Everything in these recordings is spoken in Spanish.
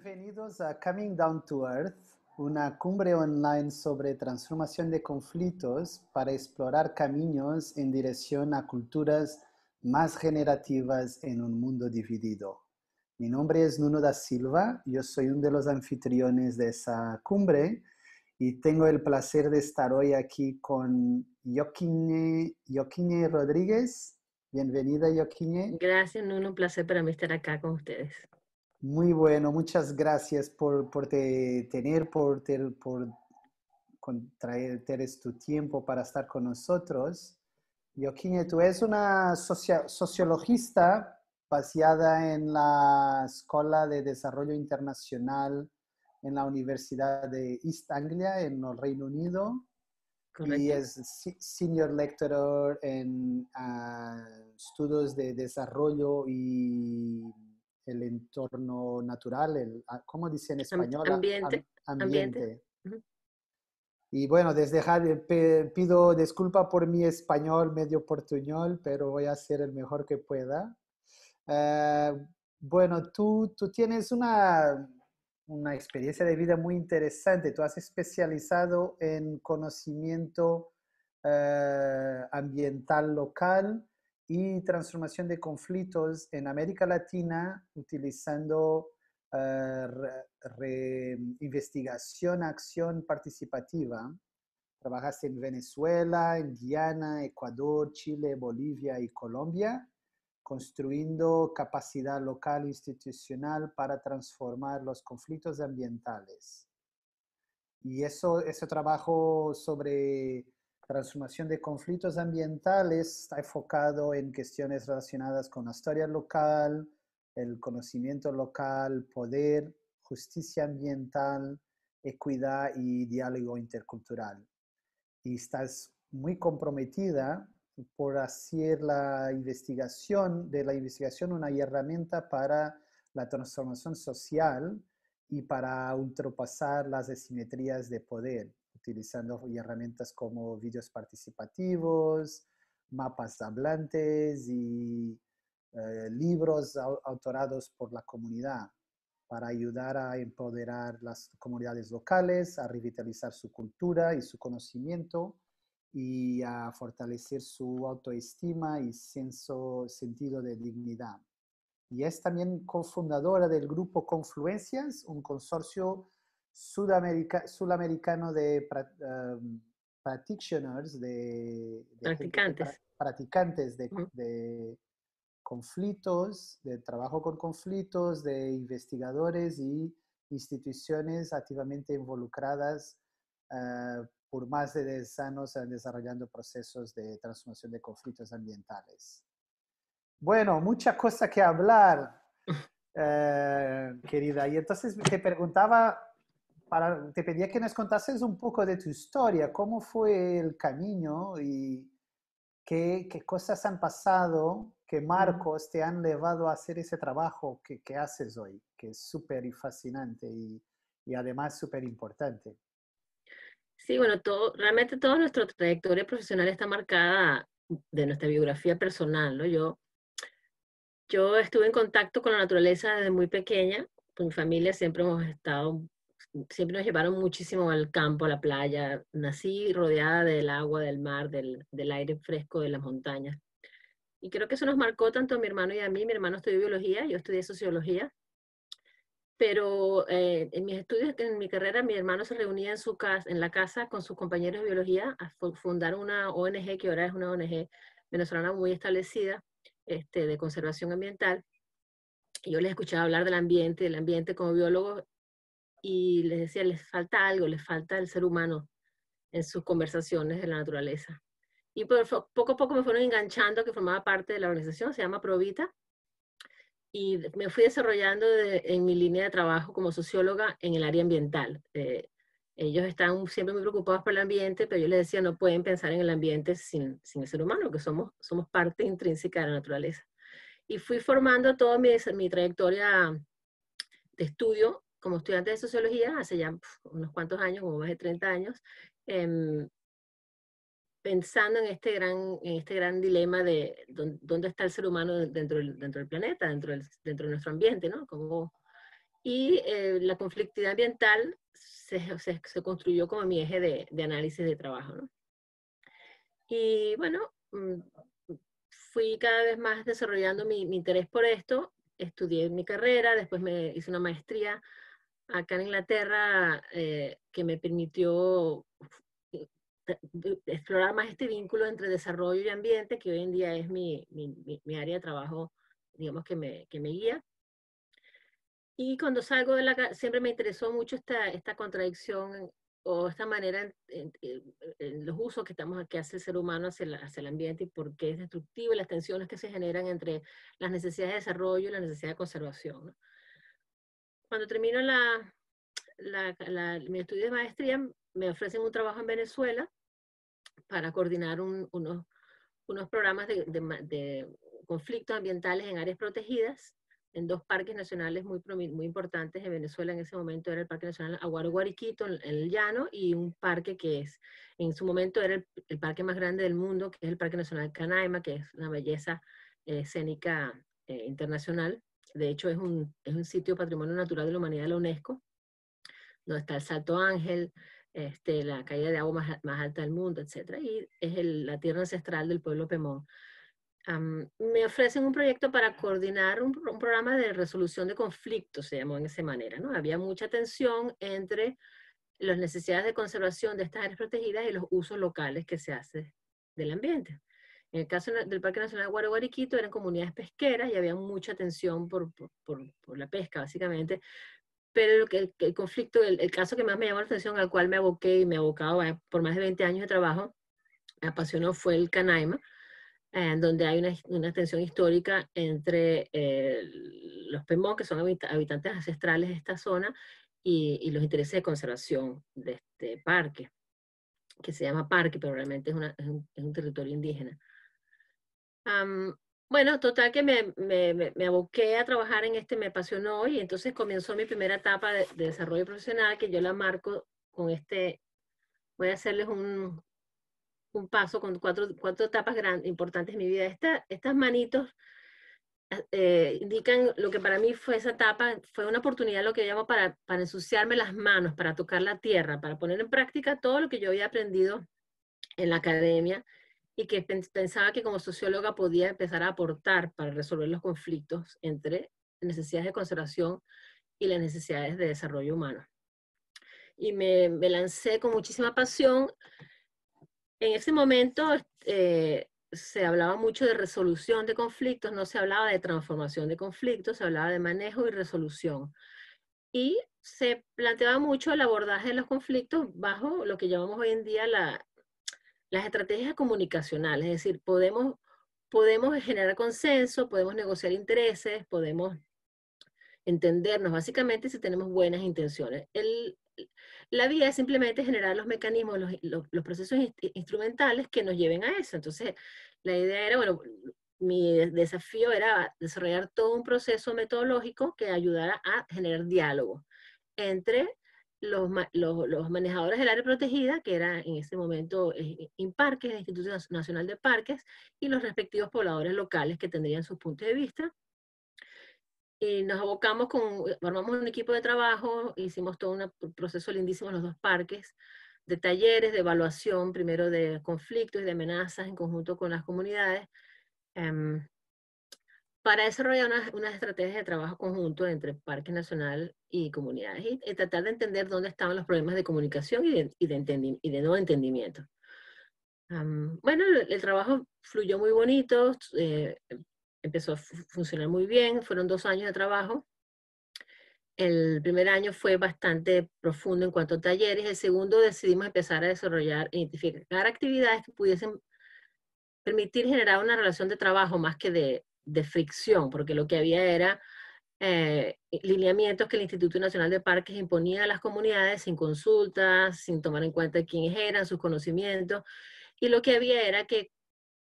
Bienvenidos a Coming Down to Earth, una cumbre online sobre transformación de conflictos para explorar caminos en dirección a culturas más generativas en un mundo dividido. Mi nombre es Nuno da Silva, yo soy uno de los anfitriones de esa cumbre y tengo el placer de estar hoy aquí con Joquine, Rodríguez. Bienvenida, Joquine. Gracias, Nuno, un placer para mí estar acá con ustedes. Muy bueno, muchas gracias por, tener, por, ter, por traer, tu tiempo para estar con nosotros. Joaquín, tú eres una sociologista basada en la Escuela de Desarrollo Internacional en la Universidad de East Anglia, en el Reino Unido. Y es senior lecturer en ah, estudios de desarrollo y el entorno natural, el, ah, ¿cómo dice en español? Ambiente. ambiente. Y bueno, desde pido disculpa por mi español medio portuñol, pero voy a hacer el mejor que pueda. Eh, bueno, tú, tú tienes una, una experiencia de vida muy interesante. Tú has especializado en conocimiento eh, ambiental local, y transformación de conflictos en América Latina utilizando eh, investigación, acción participativa. Trabajaste en Venezuela, en Guyana, Ecuador, Chile, Bolivia y Colombia, construyendo capacidad local e institucional para transformar los conflictos ambientales. Y eso, ese trabajo sobre transformación de conflictos ambientales está enfocado en cuestiones relacionadas con la historia local, el conocimiento local, poder, justicia ambiental, equidad y diálogo intercultural. Y estás muy comprometida por hacer la investigación, de la investigación una herramienta para la transformación social y para ultrapasar las asimetrías de poder utilizando herramientas como vídeos participativos, mapas hablantes y eh, libros autorados por la comunidad para ayudar a empoderar las comunidades locales, a revitalizar su cultura y su conocimiento y a fortalecer su autoestima y senso, sentido de dignidad. Y es también cofundadora del grupo Confluencias, un consorcio sudamericano de um, practitioners, de, practicantes, practicantes de, conflictos, de trabajo con conflictos, de investigadores y instituciones activamente involucradas uh, por más de 10 años desarrollando procesos de transformación de conflictos ambientales. Bueno, mucha cosa que hablar, eh, querida. Y entonces te preguntaba te pedía que nos contases un poco de tu historia, cómo fue el camino y qué, cosas han pasado, qué marcos te han llevado a hacer ese trabajo que, haces hoy, que es súper fascinante y, además súper importante. Sí, bueno, todo, realmente toda nuestra trayectoria profesional está marcada de nuestra biografía personal, ¿no? Yo, yo estuve en contacto con la naturaleza desde muy pequeña, con mi familia siempre hemos estado siempre nos llevaron muchísimo al campo, a la playa. Nací rodeada del agua, del mar, del, aire fresco de las montañas. Y creo que eso nos marcó tanto a mi hermano y a mí. Mi hermano estudió biología, yo estudié sociología. Pero eh, en mis estudios, en mi carrera, mi hermano se reunía en, su casa, en la casa con sus compañeros de biología a fundar una ONG, que ahora es una ONG venezolana muy establecida, este, de conservación ambiental. Yo les escuchaba hablar del ambiente, del ambiente como biólogo, y les decía, les falta algo, les falta el ser humano en sus conversaciones de la naturaleza. Y poco a poco me fueron enganchando que formaba parte de la organización, se llama Provita, y me fui desarrollando en mi línea de trabajo como socióloga en el área ambiental. Eh, ellos están siempre muy preocupados por el ambiente, pero yo les decía, no pueden pensar en el ambiente sin, sin el ser humano, que somos, somos parte intrínseca de la naturaleza. Y fui formando toda mi, mi trayectoria de estudio como estudiante de sociología, hace ya unos cuantos años, como más de 30 años, eh, pensando en este gran, en este gran dilema de dónde está el ser humano dentro, dentro del planeta, dentro, del, dentro de nuestro ambiente, ¿no? y eh, la conflictividad ambiental se, se, construyó como mi eje de, de análisis de trabajo, ¿no? Y bueno, mm, fui cada vez más desarrollando mi, mi interés por esto, estudié mi carrera, después me hice una maestría acá en Inglaterra eh, que me permitió eh, explorar más este vínculo entre desarrollo y ambiente, que hoy en día es mi, mi, área de trabajo, digamos, que me, que me guía. Y cuando salgo de la siempre me interesó mucho esta, esta contradicción o esta manera en, los usos que, estamos, que hace el ser humano hacia, hacia el ambiente y por qué es destructivo y las tensiones que se generan entre las necesidades de desarrollo y la necesidad de conservación. ¿no? cuando termino la, mi estudio de maestría, me ofrecen un trabajo en Venezuela para coordinar unos, unos, programas de, de, conflictos ambientales en áreas protegidas, en dos parques nacionales muy, muy importantes en Venezuela en ese momento, era el Parque Nacional Aguaro Guariquito, en el llano, y un parque que es, en su momento era el, parque más grande del mundo, que es el Parque Nacional Canaima, que es una belleza eh, escénica eh, internacional de hecho es un, es un sitio patrimonio natural de la humanidad de la UNESCO, donde está el Salto Ángel, este, la caída de agua más, alta del mundo, etc. Y es la tierra ancestral del pueblo Pemón. me ofrecen un proyecto para coordinar un, programa de resolución de conflictos, se llamó en esa manera. ¿no? Había mucha tensión entre las necesidades de conservación de estas áreas protegidas y los usos locales que se hacen del ambiente. En el caso del Parque Nacional Guaraguariquito eran comunidades pesqueras y había mucha tensión por, por, la pesca, básicamente. Pero el, el conflicto, el, caso que más me llamó la atención, al cual me aboqué y me abocado por más de 20 años de trabajo, me apasionó, fue el Canaima, eh, donde hay una, tensión histórica entre eh, los Pemón, que son habitantes ancestrales de esta zona, y, los intereses de conservación de este parque que se llama parque, pero realmente es un, territorio indígena bueno, total que me, me, me, aboqué a trabajar en este, me apasionó y entonces comenzó mi primera etapa de, desarrollo profesional que yo la marco con este, voy a hacerles un, un paso con cuatro, cuatro etapas importantes en mi vida. Esta, estas manitos ah, eh, indican lo que para mí fue esa etapa, fue una oportunidad, lo que llamo para, para ensuciarme las manos, para tocar la tierra, para poner en práctica todo lo que yo había aprendido en la academia y que pensaba que como socióloga podía empezar a aportar para resolver los conflictos entre necesidades de conservación y las necesidades de desarrollo humano. Y me, lancé con muchísima pasión. En ese momento eh, se hablaba mucho de resolución de conflictos, no se hablaba de transformación de conflictos, se hablaba de manejo y resolución. Y se planteaba mucho el abordaje de los conflictos bajo lo que llamamos hoy en día la las estrategias comunicacionales, es decir, podemos, podemos generar consenso, podemos negociar intereses, podemos entendernos básicamente si tenemos buenas intenciones. la vía es simplemente generar los mecanismos, los, procesos instrumentales que nos lleven a eso. Entonces, la idea era, bueno, mi desafío era desarrollar todo un proceso metodológico que ayudara a generar diálogo entre los, los, los, manejadores del área protegida, que era en ese momento eh, en parques el Instituto Nacional de Parques, y los respectivos pobladores locales que tendrían sus puntos de vista. Y eh, nos abocamos con, formamos eh, un equipo de trabajo, hicimos todo un proceso lindísimo en los dos parques, de talleres, de evaluación, primero de conflictos y de amenazas en conjunto con las comunidades. Em, para desarrollar unas, estrategias de trabajo conjunto entre parque nacional y comunidades y, tratar de entender dónde estaban los problemas de comunicación y de, no entendimiento. bueno, el, trabajo fluyó muy bonito, eh, empezó a funcionar muy bien, fueron dos años de trabajo. El primer año fue bastante profundo en cuanto a talleres, el segundo decidimos empezar a desarrollar, e identificar actividades que pudiesen permitir generar una relación de trabajo más que de de fricción, porque lo que había era eh, lineamientos que el Instituto Nacional de Parques imponía a las comunidades sin consultas, sin tomar en cuenta quiénes eran, sus conocimientos, y lo que había era que,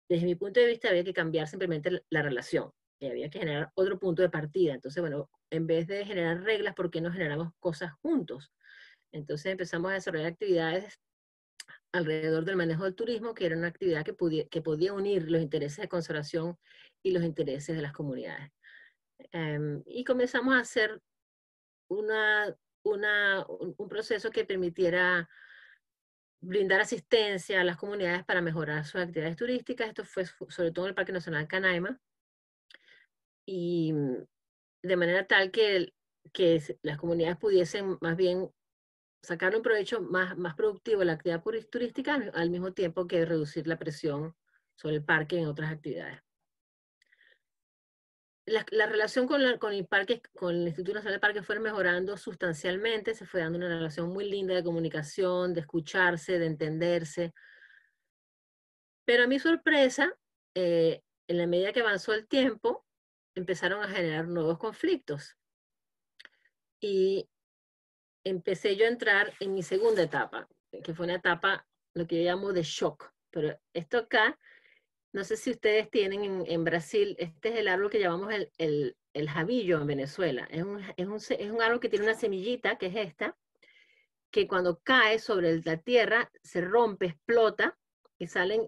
desde mi punto de vista, había que cambiar simplemente la, relación, que había que generar otro punto de partida. Entonces, bueno, en vez de generar reglas, ¿por qué no generamos cosas juntos? Entonces empezamos a desarrollar actividades alrededor del manejo del turismo, que era una actividad que, que podía unir los intereses de conservación y los intereses de las comunidades. Em, y comenzamos a hacer una, una, un proceso que permitiera brindar asistencia a las comunidades para mejorar sus actividades turísticas. Esto fue sobre todo en el Parque Nacional Canaima. Y de manera tal que, que las comunidades pudiesen más bien sacar un provecho más, más productivo de la actividad turística al mismo tiempo que reducir la presión sobre el parque en otras actividades. La, relación con, con, el parque, con el Instituto Nacional de Parque fue mejorando sustancialmente, se fue dando una relación muy linda de comunicación, de escucharse, de entenderse. Pero a mi sorpresa, eh, en la medida que avanzó el tiempo, empezaron a generar nuevos conflictos. Y empecé yo a entrar en mi segunda etapa, que fue una etapa, lo que yo llamo de shock. Pero esto acá, no sé si ustedes tienen en, Brasil, este es el árbol que llamamos el, el, el jabillo en Venezuela. Es un, es, un, es un árbol que tiene una semillita, que es esta, que cuando cae sobre la tierra se rompe, explota y salen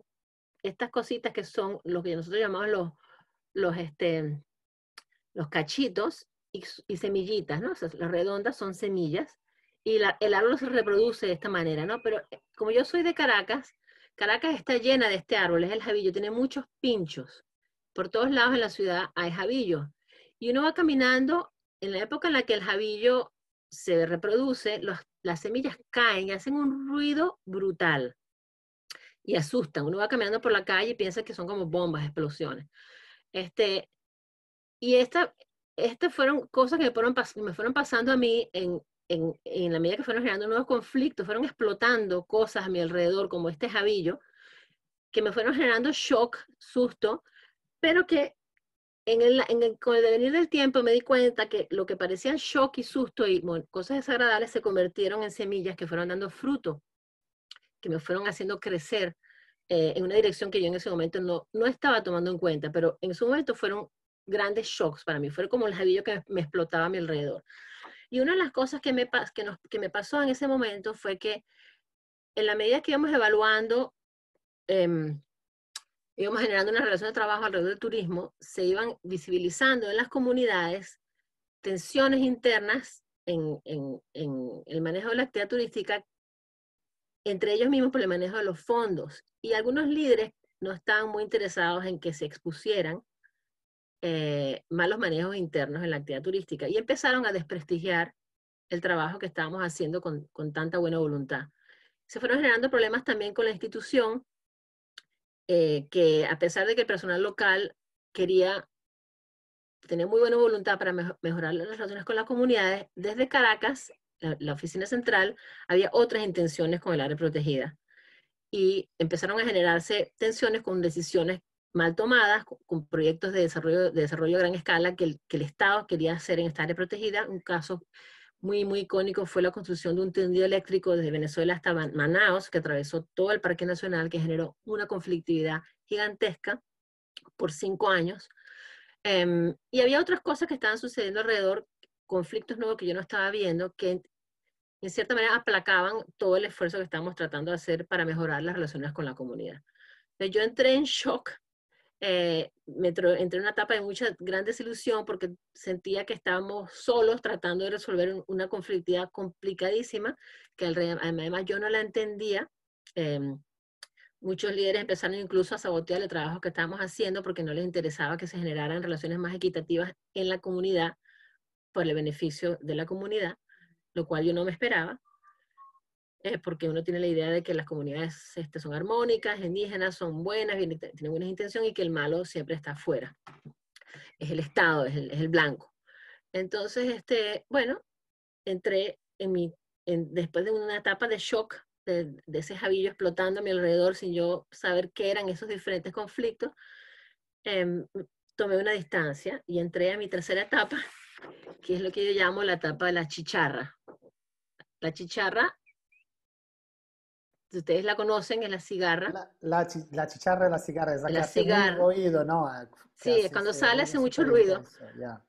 estas cositas que son lo que nosotros llamamos los, los, este, los cachitos y, y semillitas, ¿no? las redondas son semillas y el árbol se reproduce de esta manera, ¿no? Pero eh, como yo soy de Caracas, Caracas está llena de este árbol, es el jabillo, tiene muchos pinchos. Por todos lados en la ciudad hay jabillo Y uno va caminando, en la época en la que el jabillo se reproduce, las semillas caen y hacen un ruido brutal y asustan. Uno va caminando por la calle y piensa que son como bombas, explosiones. Este, y estas este fueron cosas que fueron, me fueron pasando a mí en, en, la medida que fueron generando nuevos conflictos, fueron explotando cosas a mi alrededor, como este jabillo, que me fueron generando shock, susto, pero que en con el devenir del tiempo me di cuenta que lo que parecían shock y susto y cosas desagradables se convirtieron en semillas que fueron dando fruto, que me fueron haciendo crecer eh, en una dirección que yo en ese momento no, no estaba tomando en cuenta, pero en su momento fueron grandes shocks para mí, fueron como el jabillo que me explotaba a mi alrededor. Y una de las cosas que me, pasó en ese momento fue que en la medida que íbamos evaluando, em, íbamos generando una relación de trabajo alrededor del turismo, se iban visibilizando en las comunidades tensiones internas en el manejo de la actividad turística, entre ellos mismos por el manejo de los fondos. Y algunos líderes no estaban muy interesados en que se expusieran eh, malos manejos internos en la actividad turística y empezaron a desprestigiar el trabajo que estábamos haciendo con, tanta buena voluntad. Se fueron generando problemas también con la institución, eh, que a pesar de que el personal local quería tener muy buena voluntad para mejorar las relaciones con las comunidades, desde Caracas, la oficina central, había otras intenciones con el área protegida y empezaron a generarse tensiones con decisiones mal tomadas, con proyectos de desarrollo, de desarrollo a gran escala que el, que el Estado quería hacer en esta área protegida. Un caso muy, muy icónico fue la construcción de un tendido eléctrico desde Venezuela hasta Manaos, que atravesó todo el Parque Nacional, que generó una conflictividad gigantesca por cinco años. Em, y había otras cosas que estaban sucediendo alrededor, conflictos nuevos que yo no estaba viendo, que en cierta manera aplacaban todo el esfuerzo que estábamos tratando de hacer para mejorar las relaciones con la comunidad. yo entré en shock eh, me entré en una etapa de mucha gran desilusión porque sentía que estábamos solos tratando de resolver una conflictividad complicadísima, que además yo no la entendía. Em, muchos líderes empezaron incluso a sabotear el trabajo que estábamos haciendo porque no les interesaba que se generaran relaciones más equitativas en la comunidad por el beneficio de la comunidad, lo cual yo no me esperaba eh, porque uno tiene la idea de que las comunidades este, son armónicas, indígenas, son buenas, tienen buenas intenciones y que el malo siempre está afuera. Es el Estado, es el, es el blanco. Entonces, este, bueno, entré en mi, después de una etapa de shock, de, ese jabillo explotando a mi alrededor sin yo saber qué eran esos diferentes conflictos, em, tomé una distancia y entré a mi tercera etapa, que es lo que yo llamo la etapa de la chicharra. La chicharra ustedes la conocen, es la cigarra. La, la, chicharra de la cigarra, es la, cigarra. ¿no? Ah, sí, es cuando sale hace mucho ruido.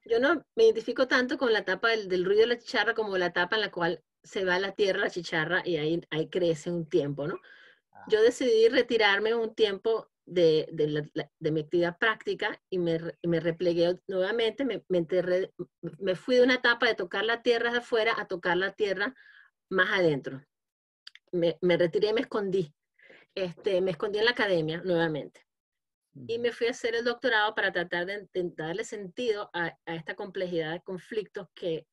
Yo no me identifico tanto con la tapa del, ruido de la chicharra como la tapa en la cual se va a la tierra la chicharra y ahí, ahí crece un tiempo, ¿no? Ah. Yo decidí retirarme un tiempo de, mi actividad práctica y me, me replegué nuevamente, me, me fui de una etapa de tocar la tierra de afuera a tocar la tierra más adentro me, retiré y me escondí. Este, me escondí en la academia nuevamente. Y me fui a hacer el doctorado para tratar de, darle sentido a, esta complejidad de conflictos que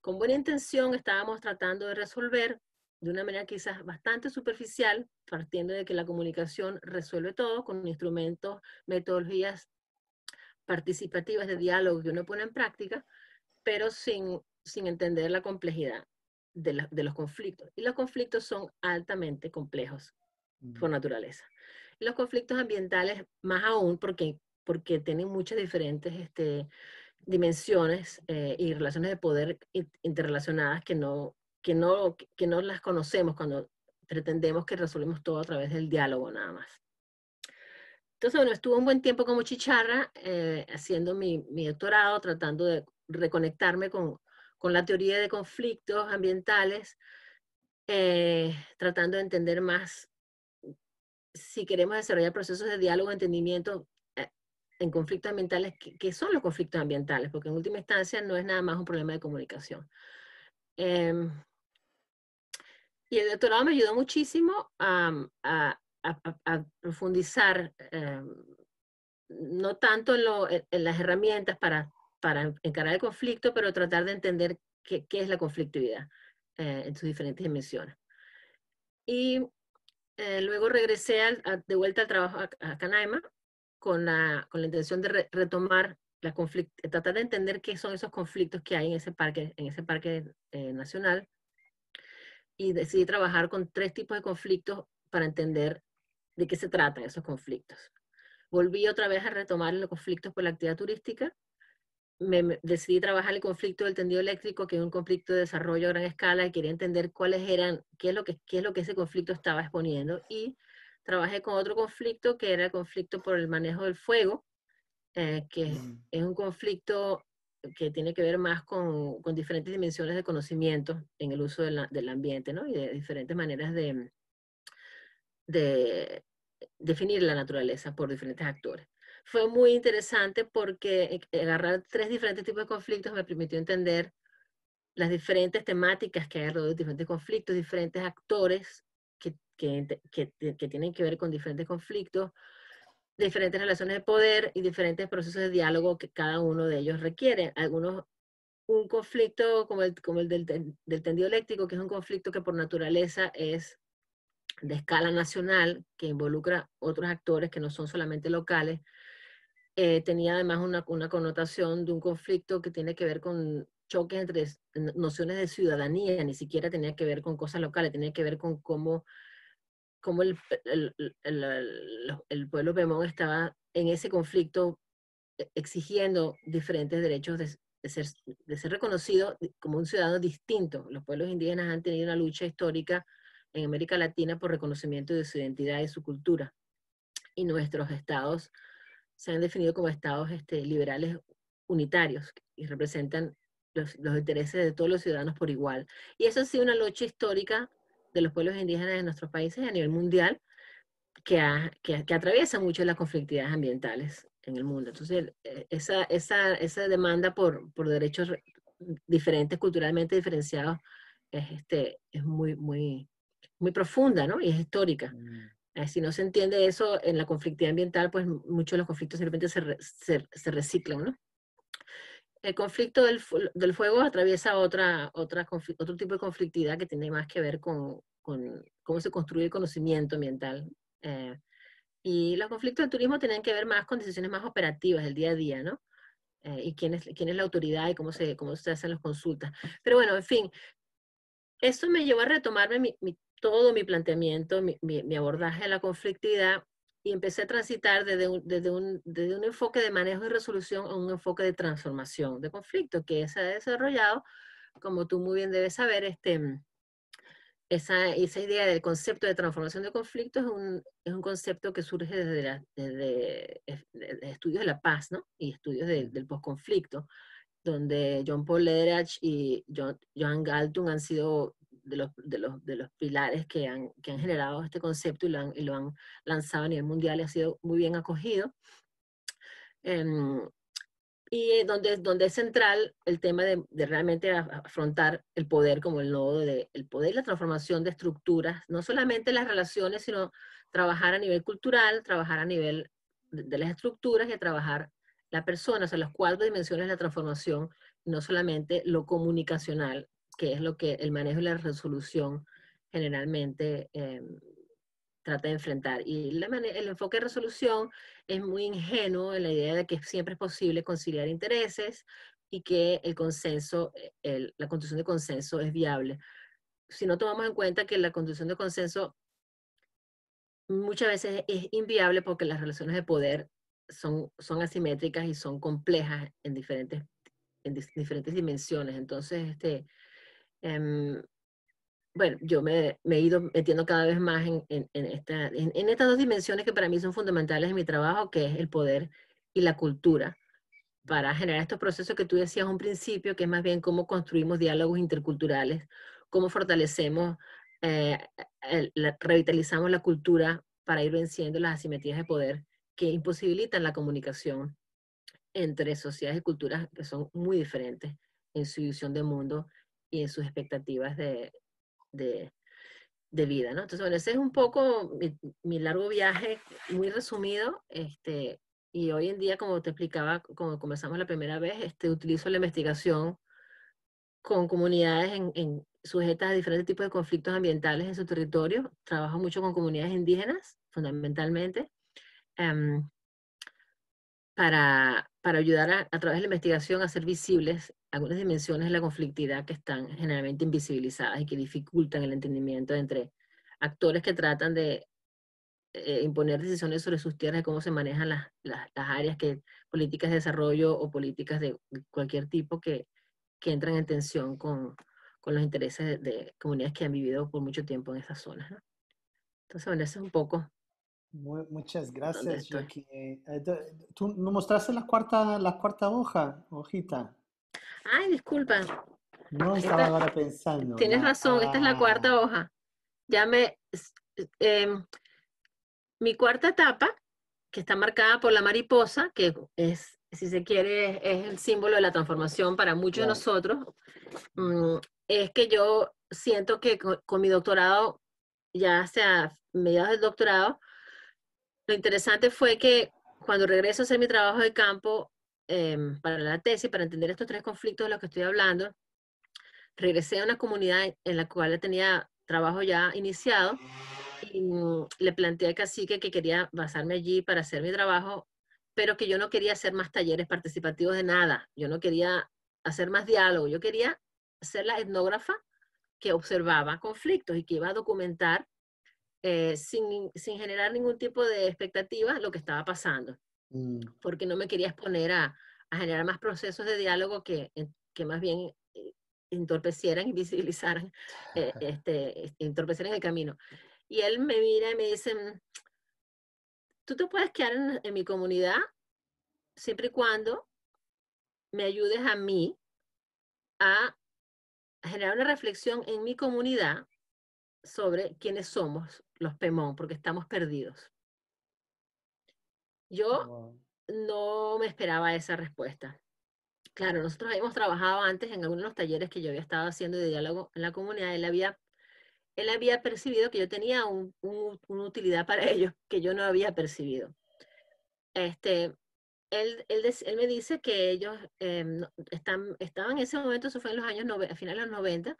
con buena intención estábamos tratando de resolver de una manera quizás bastante superficial, partiendo de que la comunicación resuelve todo con instrumentos, metodologías participativas de diálogo que uno pone en práctica, pero sin entender la complejidad de, los conflictos. Y los conflictos son altamente complejos mm. por naturaleza. los conflictos ambientales más aún porque, porque tienen muchas diferentes este, dimensiones eh, y relaciones de poder interrelacionadas que no, que, no, que no las conocemos cuando pretendemos que resolvemos todo a través del diálogo nada más. Entonces, bueno, estuve un buen tiempo como chicharra eh, haciendo mi, doctorado, tratando de reconectarme con, con la teoría de conflictos ambientales, eh, tratando de entender más si queremos desarrollar procesos de diálogo, entendimiento eh, en conflictos ambientales, ¿qué, son los conflictos ambientales? Porque en última instancia no es nada más un problema de comunicación. Em, y el doctorado me ayudó muchísimo a, mm, profundizar, em, no tanto en las herramientas para para encarar el conflicto, pero tratar de entender qué, es la conflictividad eh, en sus diferentes dimensiones. Y eh, luego regresé de vuelta al trabajo a, Canaima con la, intención de retomar la tratar de entender qué son esos conflictos que hay en ese parque, en ese parque eh, nacional. Y decidí trabajar con tres tipos de conflictos para entender de qué se tratan esos conflictos. Volví otra vez a retomar los conflictos por la actividad turística me decidí trabajar el conflicto del tendido eléctrico, que es un conflicto de desarrollo a gran escala, y quería entender cuáles eran, qué es lo que, es lo que ese conflicto estaba exponiendo. Y trabajé con otro conflicto, que era el conflicto por el manejo del fuego, eh, que mm. es un conflicto que tiene que ver más con, diferentes dimensiones de conocimiento en el uso del ambiente, Y de diferentes maneras de, de definir la naturaleza por diferentes actores fue muy interesante porque e, agarrar tres diferentes tipos de conflictos me permitió entender las diferentes temáticas que hay alrededor de diferentes conflictos, diferentes actores que, que, que, que tienen que ver con diferentes conflictos, diferentes relaciones de poder y diferentes procesos de diálogo que cada uno de ellos requiere. Algunos, un conflicto como el, como el del, del tendido eléctrico, que es un conflicto que por naturaleza es de escala nacional, que involucra otros actores que no son solamente locales, eh, tenía además una, una connotación de un conflicto que tiene que ver con choques entre nociones de ciudadanía, ni siquiera tenía que ver con cosas locales, tenía que ver con cómo, cómo el, el, el, el pueblo Pemón estaba en ese conflicto e, exigiendo diferentes derechos de, de ser, de ser reconocido como un ciudadano distinto. Los pueblos indígenas han tenido una lucha histórica en América Latina por reconocimiento de su identidad y su cultura. Y nuestros estados se han definido como estados este, liberales unitarios y representan los, intereses de todos los ciudadanos por igual. Y eso ha sido una lucha histórica de los pueblos indígenas de nuestros países a nivel mundial que, ha, que, atraviesa mucho las conflictividades ambientales en el mundo. Entonces, eh, esa, esa, esa demanda por, por, derechos diferentes, culturalmente diferenciados, es, este, es muy, muy, muy profunda, ¿no? Y es histórica. Mm. Eh, si no se entiende eso en la conflictividad ambiental, pues muchos de los conflictos simplemente se, se, reciclan, ¿no? El conflicto del, del fuego atraviesa otra, otra, otro tipo de conflictividad que tiene más que ver con, con cómo se construye el conocimiento ambiental. Eh, y los conflictos del turismo tienen que ver más con decisiones más operativas del día a día, ¿no? Eh, y quién es, quién es la autoridad y cómo se, cómo se hacen las consultas. Pero bueno, en fin, eso me llevó a retomarme mi, todo mi planteamiento, mi, abordaje de la conflictividad y empecé a transitar desde un, un, un, enfoque de manejo y resolución a un enfoque de transformación de conflicto que se ha desarrollado, como tú muy bien debes saber, este, esa, esa idea del concepto de transformación de conflicto es un, es un concepto que surge desde, la, desde, estudios de la paz ¿no? y estudios del del posconflicto, donde John Paul Lederach y John, Joan Galtung han sido de, los, pilares que han, generado este concepto y lo han, lanzado a nivel mundial y ha sido muy bien acogido. Em, y donde, donde es central el tema de, realmente afrontar el poder como el nodo del poder y la transformación de estructuras, no solamente las relaciones, sino trabajar a nivel cultural, trabajar a nivel de, las estructuras y trabajar la persona, o sea, las cuatro dimensiones de la transformación, no solamente lo comunicacional que es lo que el manejo de la resolución generalmente eh, trata de enfrentar. Y el enfoque de resolución es muy ingenuo en la idea de que siempre es posible conciliar intereses y que el consenso, eh, la construcción de consenso es viable. Si no tomamos en cuenta que la construcción de consenso muchas veces es inviable porque las relaciones de poder son, son asimétricas y son complejas en diferentes, en diferentes dimensiones. Entonces, este, Em, bueno, yo me, me, he ido metiendo cada vez más en, en, en, estas dos dimensiones que para mí son fundamentales en mi trabajo, que es el poder y la cultura, para generar estos procesos que tú decías un principio, que es más bien cómo construimos diálogos interculturales, cómo fortalecemos, eh, la, revitalizamos la cultura para ir venciendo las asimetrías de poder que imposibilitan la comunicación entre sociedades y culturas que son muy diferentes en su visión del mundo y sus expectativas de, vida, ¿no? Entonces, bueno, ese es un poco mi, largo viaje, muy resumido, este, y hoy en día, como te explicaba, como comenzamos la primera vez, este, utilizo la investigación con comunidades en, sujetas a diferentes tipos de conflictos ambientales en su territorio. Trabajo mucho con comunidades indígenas, fundamentalmente, em, para, para ayudar a, través de la investigación a hacer visibles algunas dimensiones de la conflictividad que están generalmente invisibilizadas y que dificultan el entendimiento entre actores que tratan de eh, imponer decisiones sobre sus tierras, y cómo se manejan las, áreas, que, políticas de desarrollo o políticas de cualquier tipo que, entran en tensión con, los intereses de, comunidades que han vivido por mucho tiempo en estas zonas. Entonces, bueno, eso es un poco muchas gracias, eh, ¿Tú no mostraste la cuarta, la cuarta hoja, hojita? Ay, disculpa. No estaba ahora pensando. Tienes razón, esta es la cuarta ah. hoja. Ya em, mi cuarta etapa, que está marcada por la mariposa, que es, si se quiere, es el símbolo de la transformación para muchos de nosotros, mm, es que yo siento que con, mi doctorado, ya sea mediados del doctorado, lo interesante fue que cuando regreso a hacer mi trabajo de campo em, para la tesis, para entender estos tres conflictos de los que estoy hablando, regresé a una comunidad en la cual tenía trabajo ya iniciado y le planteé al cacique que quería basarme allí para hacer mi trabajo, pero que yo no quería hacer más talleres participativos de nada, yo no quería hacer más diálogo, yo quería ser la etnógrafa que observaba conflictos y que iba a documentar eh, sin, sin, generar ningún tipo de expectativa lo que estaba pasando, mm. porque no me quería exponer a, generar más procesos de diálogo que, eh, que más bien eh, entorpecieran y visibilizaran, este, este, entorpecieran el camino. Y él me mira y me dice, mm, tú te puedes quedar en, en mi comunidad siempre y cuando me ayudes a mí a generar una reflexión en mi comunidad sobre quiénes somos los pemón porque estamos perdidos. Yo no me esperaba esa respuesta. Claro, nosotros habíamos trabajado antes en algunos de los talleres que yo había estado haciendo de diálogo en la comunidad. Él había, él había percibido que yo tenía un, una utilidad para ellos que yo no había percibido. Este, él, él, me dice que ellos eh, están, estaban en ese momento, eso fue en los años, a finales de los 90,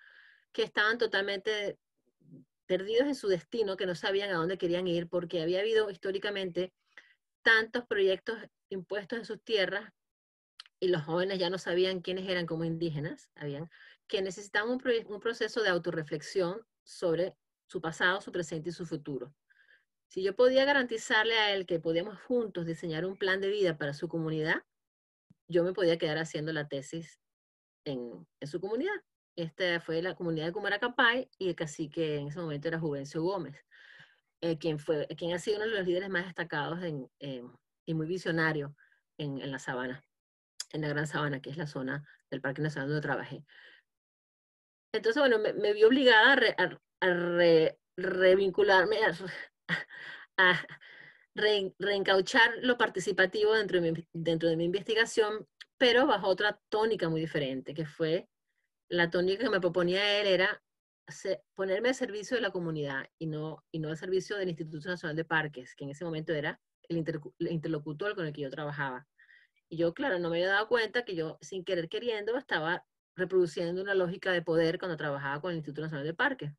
que estaban totalmente perdidos en su destino, que no sabían a dónde querían ir, porque había habido históricamente tantos proyectos impuestos en sus tierras y los jóvenes ya no sabían quiénes eran como indígenas, habían, que necesitaban un, proceso de autorreflexión sobre su pasado, su presente y su futuro. Si yo podía garantizarle a él que podíamos juntos diseñar un plan de vida para su comunidad, yo me podía quedar haciendo la tesis en su comunidad. Esta fue la comunidad de Cumaracapay y el cacique en ese momento era Juvencio Gómez, eh, quien, fue, quien ha sido uno de los líderes más destacados y muy visionario en, la sabana, en la Gran Sabana, que es la zona del Parque Nacional donde trabajé. Entonces, bueno, me, me vi obligada a, a, revincularme, a, reencauchar lo participativo dentro dentro de mi investigación pero bajo otra tónica muy diferente, que fue la tónica que me proponía él era ponerme al servicio de la comunidad y no, y no al servicio del Instituto Nacional de Parques, que en ese momento era el, el interlocutor con el que yo trabajaba. Y yo, claro, no me había dado cuenta que yo, sin querer queriendo, estaba reproduciendo una lógica de poder cuando trabajaba con el Instituto Nacional de Parques.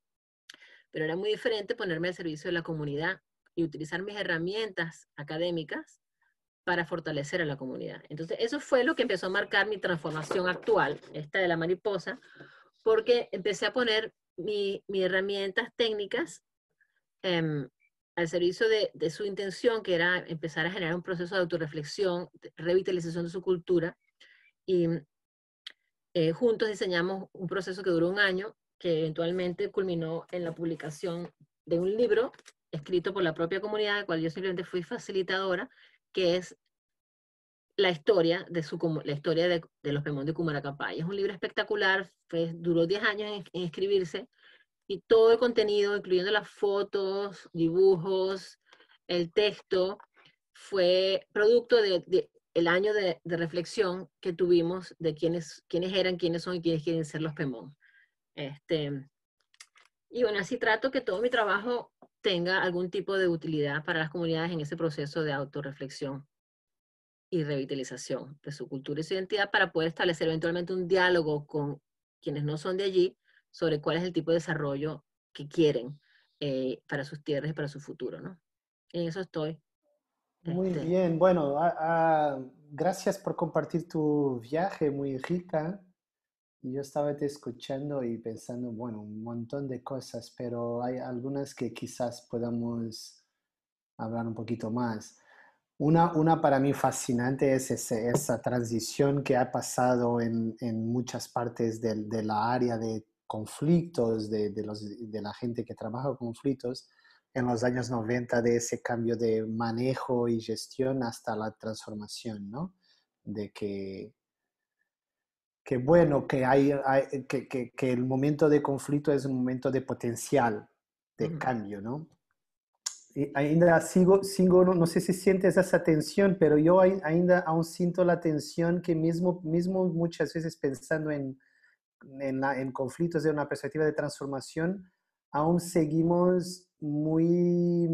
Pero era muy diferente ponerme al servicio de la comunidad y utilizar mis herramientas académicas para fortalecer a la comunidad. Entonces, eso fue lo que empezó a marcar mi transformación actual, esta de la mariposa, porque empecé a poner mis herramientas técnicas em, al servicio de, su intención, que era empezar a generar un proceso de autorreflexión, revitalización de su cultura. Y eh, juntos diseñamos un proceso que duró un año, que eventualmente culminó en la publicación de un libro escrito por la propia comunidad, cual yo simplemente fui facilitadora, que es la historia de, su, la historia de, los Pemón de Cumaracapay. Es un libro espectacular, duró 10 años en, escribirse, y todo el contenido, incluyendo las fotos, dibujos, el texto, fue producto del de, año de, de, reflexión que tuvimos de quiénes, quiénes eran, quiénes son y quiénes quieren ser los Pemón. Este, y bueno, así trato que todo mi trabajo tenga algún tipo de utilidad para las comunidades en ese proceso de autorreflexión y revitalización de su cultura y su identidad para poder establecer eventualmente un diálogo con quienes no son de allí sobre cuál es el tipo de desarrollo que quieren eh, para sus tierras y para su futuro, ¿no? En eso estoy. Muy este. bien, bueno, gracias por compartir tu viaje muy rica yo estaba te escuchando y pensando, bueno, un montón de cosas, pero hay algunas que quizás podamos hablar un poquito más. Una, una para mí fascinante es esa transición que ha pasado en, muchas partes de, la área de conflictos, de, de la gente que trabaja con conflictos, en los años 90 de ese cambio de manejo y gestión hasta la transformación, ¿no? De que que bueno, que, hay, que, que, el momento de conflicto es un momento de potencial, de cambio, ¿no? Y ainda sigo, sigo no, sé si sientes esa tensión, pero yo ainda aún siento la tensión que mismo, mismo muchas veces pensando en, en conflictos de una perspectiva de transformación, aún seguimos muy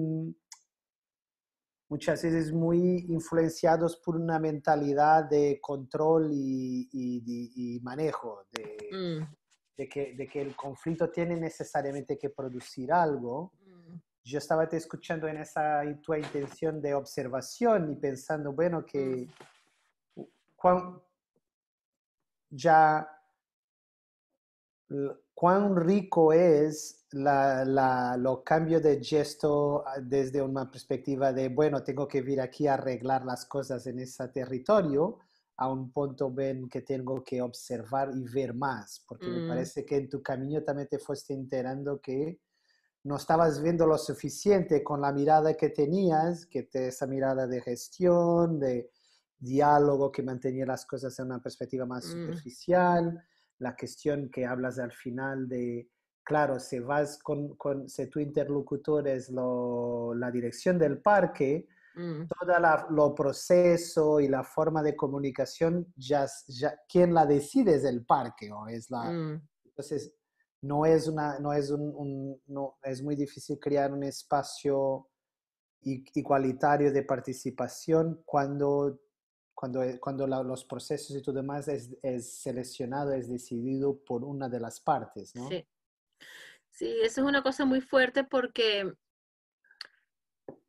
muchas veces muy influenciados por una mentalidad de control y, manejo, mm. de, que, el conflicto tiene necesariamente que producir algo. Mm. Yo estaba te escuchando en esa tu intención de observación y pensando, bueno, que mm. ya cuán rico es la, cambio de gesto ah, desde una perspectiva de, bueno, tengo que venir aquí a arreglar las cosas en ese territorio, a un punto ven que tengo que observar y ver más, porque me mm. parece que en tu camino también te fuiste enterando que no estabas viendo lo suficiente con la mirada que tenías, que te, esa mirada de gestión, de diálogo que mantenía las cosas en una perspectiva más mm. superficial la cuestión que hablas al final de, claro, si vas con, con si tu interlocutor es la dirección del parque, mm. toda todo lo proceso y la forma de comunicación, ya, ya, quien la decide es el parque o es la... Mm. Entonces, no es, una, no es, un, un, no, es muy difícil crear un espacio igualitario de participación cuando cuando, eh, los procesos y todo demás es, seleccionado, es decidido por una de las partes, ¿no? Sí. sí, eso es una cosa muy fuerte porque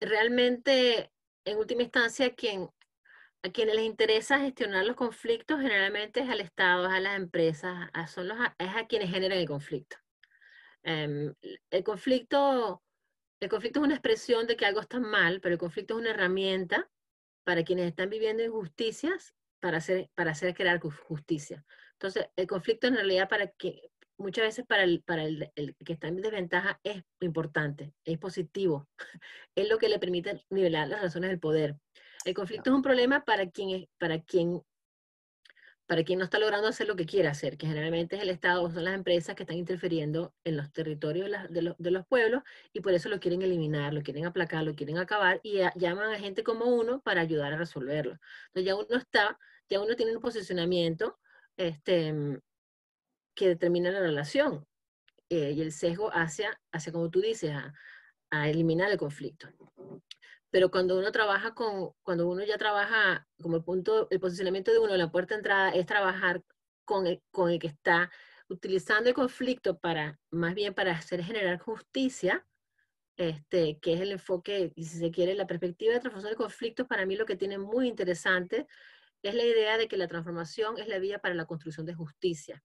realmente, en última instancia, quien, a quienes les interesa gestionar los conflictos generalmente es al Estado, es a las empresas, son los, es a quienes generan el conflicto. Em, el conflicto... El conflicto es una expresión de que algo está mal, pero el conflicto es una herramienta para quienes están viviendo injusticias, para hacer, para hacer crear justicia. Entonces, el conflicto en realidad para que muchas veces para el, para el, que está en desventaja es importante, es positivo, es lo que le permite nivelar las razones del poder. El conflicto es un problema para quien, para quien para quien no está logrando hacer lo que quiere hacer, que generalmente es el Estado o son las empresas que están interfiriendo en los territorios de, los, pueblos y por eso lo quieren eliminar, lo quieren aplacar, lo quieren acabar y llaman a gente como uno para ayudar a resolverlo. Entonces ya uno está, ya uno tiene un posicionamiento este, que determina la relación eh, y el sesgo hacia, hacia como tú dices, a, a eliminar el conflicto pero cuando uno trabaja con, cuando uno ya trabaja como el punto, el posicionamiento de uno, en la puerta de entrada es trabajar con el, que está utilizando el conflicto para, más bien para hacer generar justicia, este, que es el enfoque, y si se quiere, la perspectiva de transformación de conflictos, para mí lo que tiene muy interesante es la idea de que la transformación es la vía para la construcción de justicia.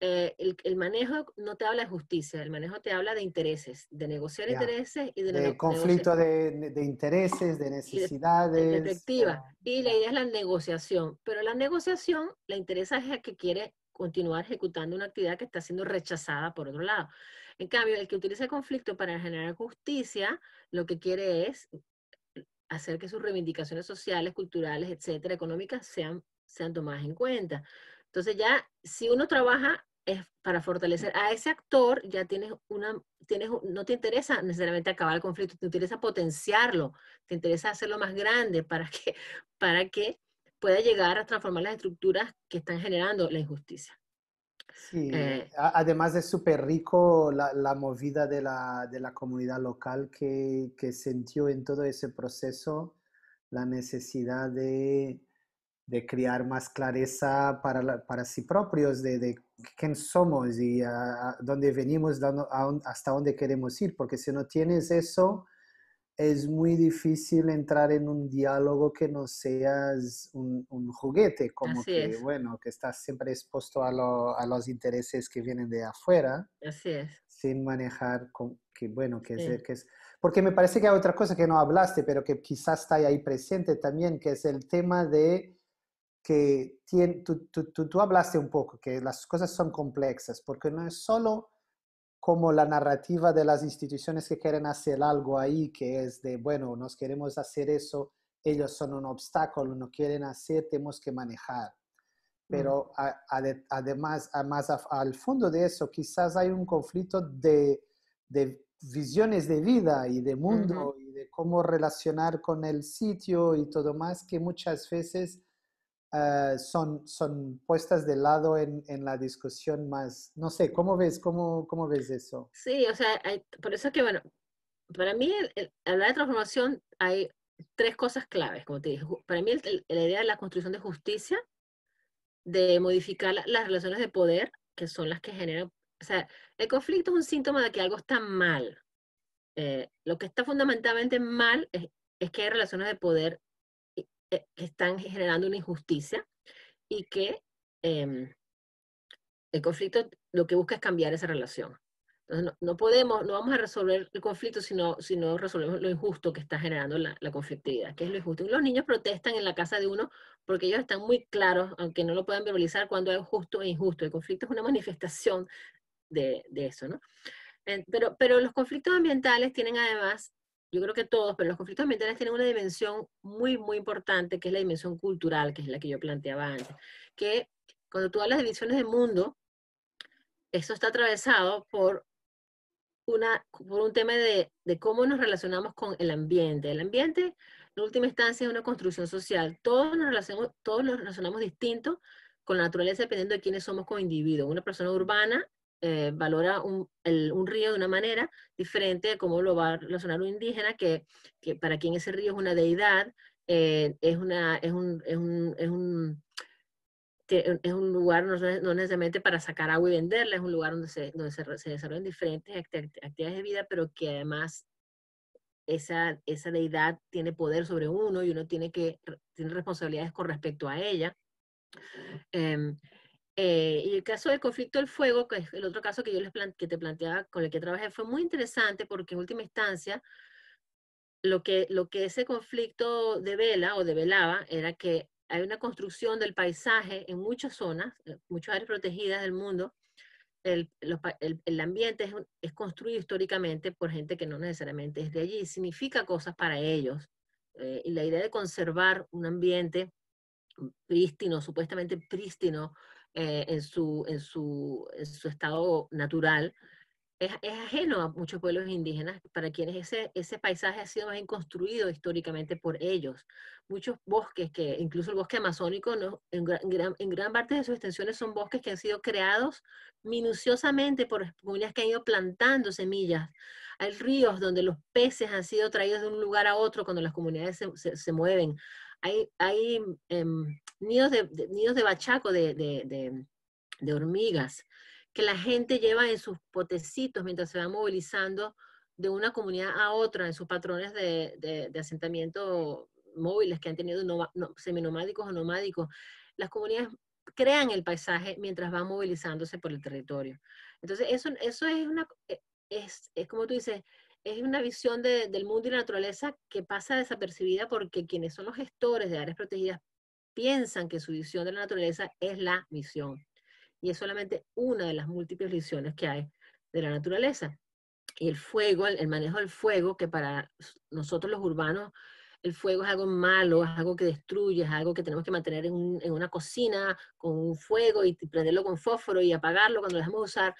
Eh, el, manejo no te habla de justicia, el manejo te habla de intereses, de negociar intereses y de... de conflicto de, intereses, de necesidades. Y de, y la idea es la negociación, pero la negociación la interesa es que quiere continuar ejecutando una actividad que está siendo rechazada por otro lado. En cambio, el que utiliza el conflicto para generar justicia, lo que quiere es hacer que sus reivindicaciones sociales, culturales, etcétera, económicas, sean, sean tomadas en cuenta. Entonces ya, si uno trabaja es para fortalecer a ese actor, ya tienes una, tienes, no te interesa necesariamente acabar el conflicto, te interesa potenciarlo, te interesa hacerlo más grande para que, para que pueda llegar a transformar las estructuras que están generando la injusticia. Sí, eh, además es súper rico la, la, movida de la, de la comunidad local que, que, sintió en todo ese proceso la necesidad de, de crear más clareza para, para sí propios, de, de quién somos y dónde venimos, hasta dónde queremos ir, porque si no tienes eso, es muy difícil entrar en un diálogo que no seas un, juguete, como que, bueno, que estás siempre expuesto a, los intereses que vienen de afuera, Así es. sin manejar, con, que bueno, que, que es... Porque me parece que hay otra cosa que no hablaste, pero que quizás está ahí presente también, que es el tema de que tú, hablaste un poco, que las cosas son complejas, porque no es solo como la narrativa de las instituciones que quieren hacer algo ahí, que es de, bueno, nos queremos hacer eso, ellos son un obstáculo, no quieren hacer, tenemos que manejar. Mm. Pero además, más al fondo de eso, quizás hay un conflicto de, de visiones de vida y de mundo y de cómo relacionar con el sitio y todo más, que muchas veces eh, son, son puestas de lado en, en, la discusión más, no sé, ¿cómo ves, cómo, cómo ves eso? Sí, o sea, por eso es que, bueno, para mí hablar de transformación hay tres cosas claves, como te dije. Para mí la idea de la construcción de justicia, de modificar las relaciones de poder, que son las que generan, o sea, el conflicto es un síntoma de que algo está mal. Eh, lo que está fundamentalmente mal es, es que hay relaciones de poder que eh, están generando una injusticia y que em, el conflicto lo que busca es cambiar esa relación. no, podemos, no vamos a resolver el conflicto si no, resolvemos lo injusto que está generando la, conflictividad, que es lo injusto. Los niños protestan en la casa de uno porque ellos están muy claros, aunque no lo puedan verbalizar, cuando es justo e injusto. El conflicto es una manifestación de, eso, ¿no? Pero, pero los conflictos ambientales tienen además yo creo que todos, pero los conflictos ambientales tienen una dimensión muy, muy importante, que es la dimensión cultural, que es la que yo planteaba antes, que cuando tú hablas de visiones de mundo, eso está atravesado por, una, por un tema de, de cómo nos relacionamos con el ambiente. El ambiente, en última instancia, es una construcción social. Todos nos relacionamos, todos nos relacionamos distinto con la naturaleza dependiendo de quiénes somos como individuos. Una persona urbana eh, valora un, río de una manera diferente a cómo lo va a relacionar un indígena, que, que para quien ese río es una deidad, eh, es, una, es, un, lugar no, necesariamente para sacar agua y venderla, es un lugar donde se, donde desarrollan diferentes actividades de vida, pero que además esa, esa deidad tiene poder sobre uno y uno tiene, que, tiene responsabilidades con respecto a ella. Em, eh, y el caso del conflicto del fuego, que es el otro caso que yo les que te planteaba, con el que trabajé, fue muy interesante porque en última instancia lo que, lo que ese conflicto devela o develaba era que hay una construcción del paisaje en muchas zonas, eh, muchas áreas protegidas del mundo. El, el, ambiente es, construido históricamente por gente que no necesariamente es de allí, significa cosas para ellos. Eh, y la idea de conservar un ambiente prístino, supuestamente prístino, eh, en, su, en, su, en, su, estado natural, es, ajeno a muchos pueblos indígenas para quienes ese, ese paisaje ha sido más construido históricamente por ellos. Muchos bosques, que incluso el bosque amazónico, no, en, gran, en, gran, parte de sus extensiones son bosques que han sido creados minuciosamente por comunidades que han ido plantando semillas. Hay ríos donde los peces han sido traídos de un lugar a otro cuando las comunidades se, se, mueven. Hay, hay em, nidos de, nidos de bachaco, de, de, de, hormigas, que la gente lleva en sus potecitos mientras se va movilizando de una comunidad a otra, en sus patrones de, asentamiento móviles que han tenido no, seminomáticos o nomádicos. Las comunidades crean el paisaje mientras van movilizándose por el territorio. Entonces, eso, eso es una, e, es, es como tú dices, es una visión del mundo y la naturaleza que pasa desapercibida porque quienes son los gestores de áreas protegidas piensan que su visión de la naturaleza es la misión. Y es solamente una de las múltiples visiones que hay de la naturaleza. Y el fuego, el, manejo del fuego, que para nosotros los urbanos el fuego es algo malo, es algo que destruye, es algo que tenemos que mantener en, en, una cocina con un fuego y prenderlo con fósforo y apagarlo cuando lo dejamos usar.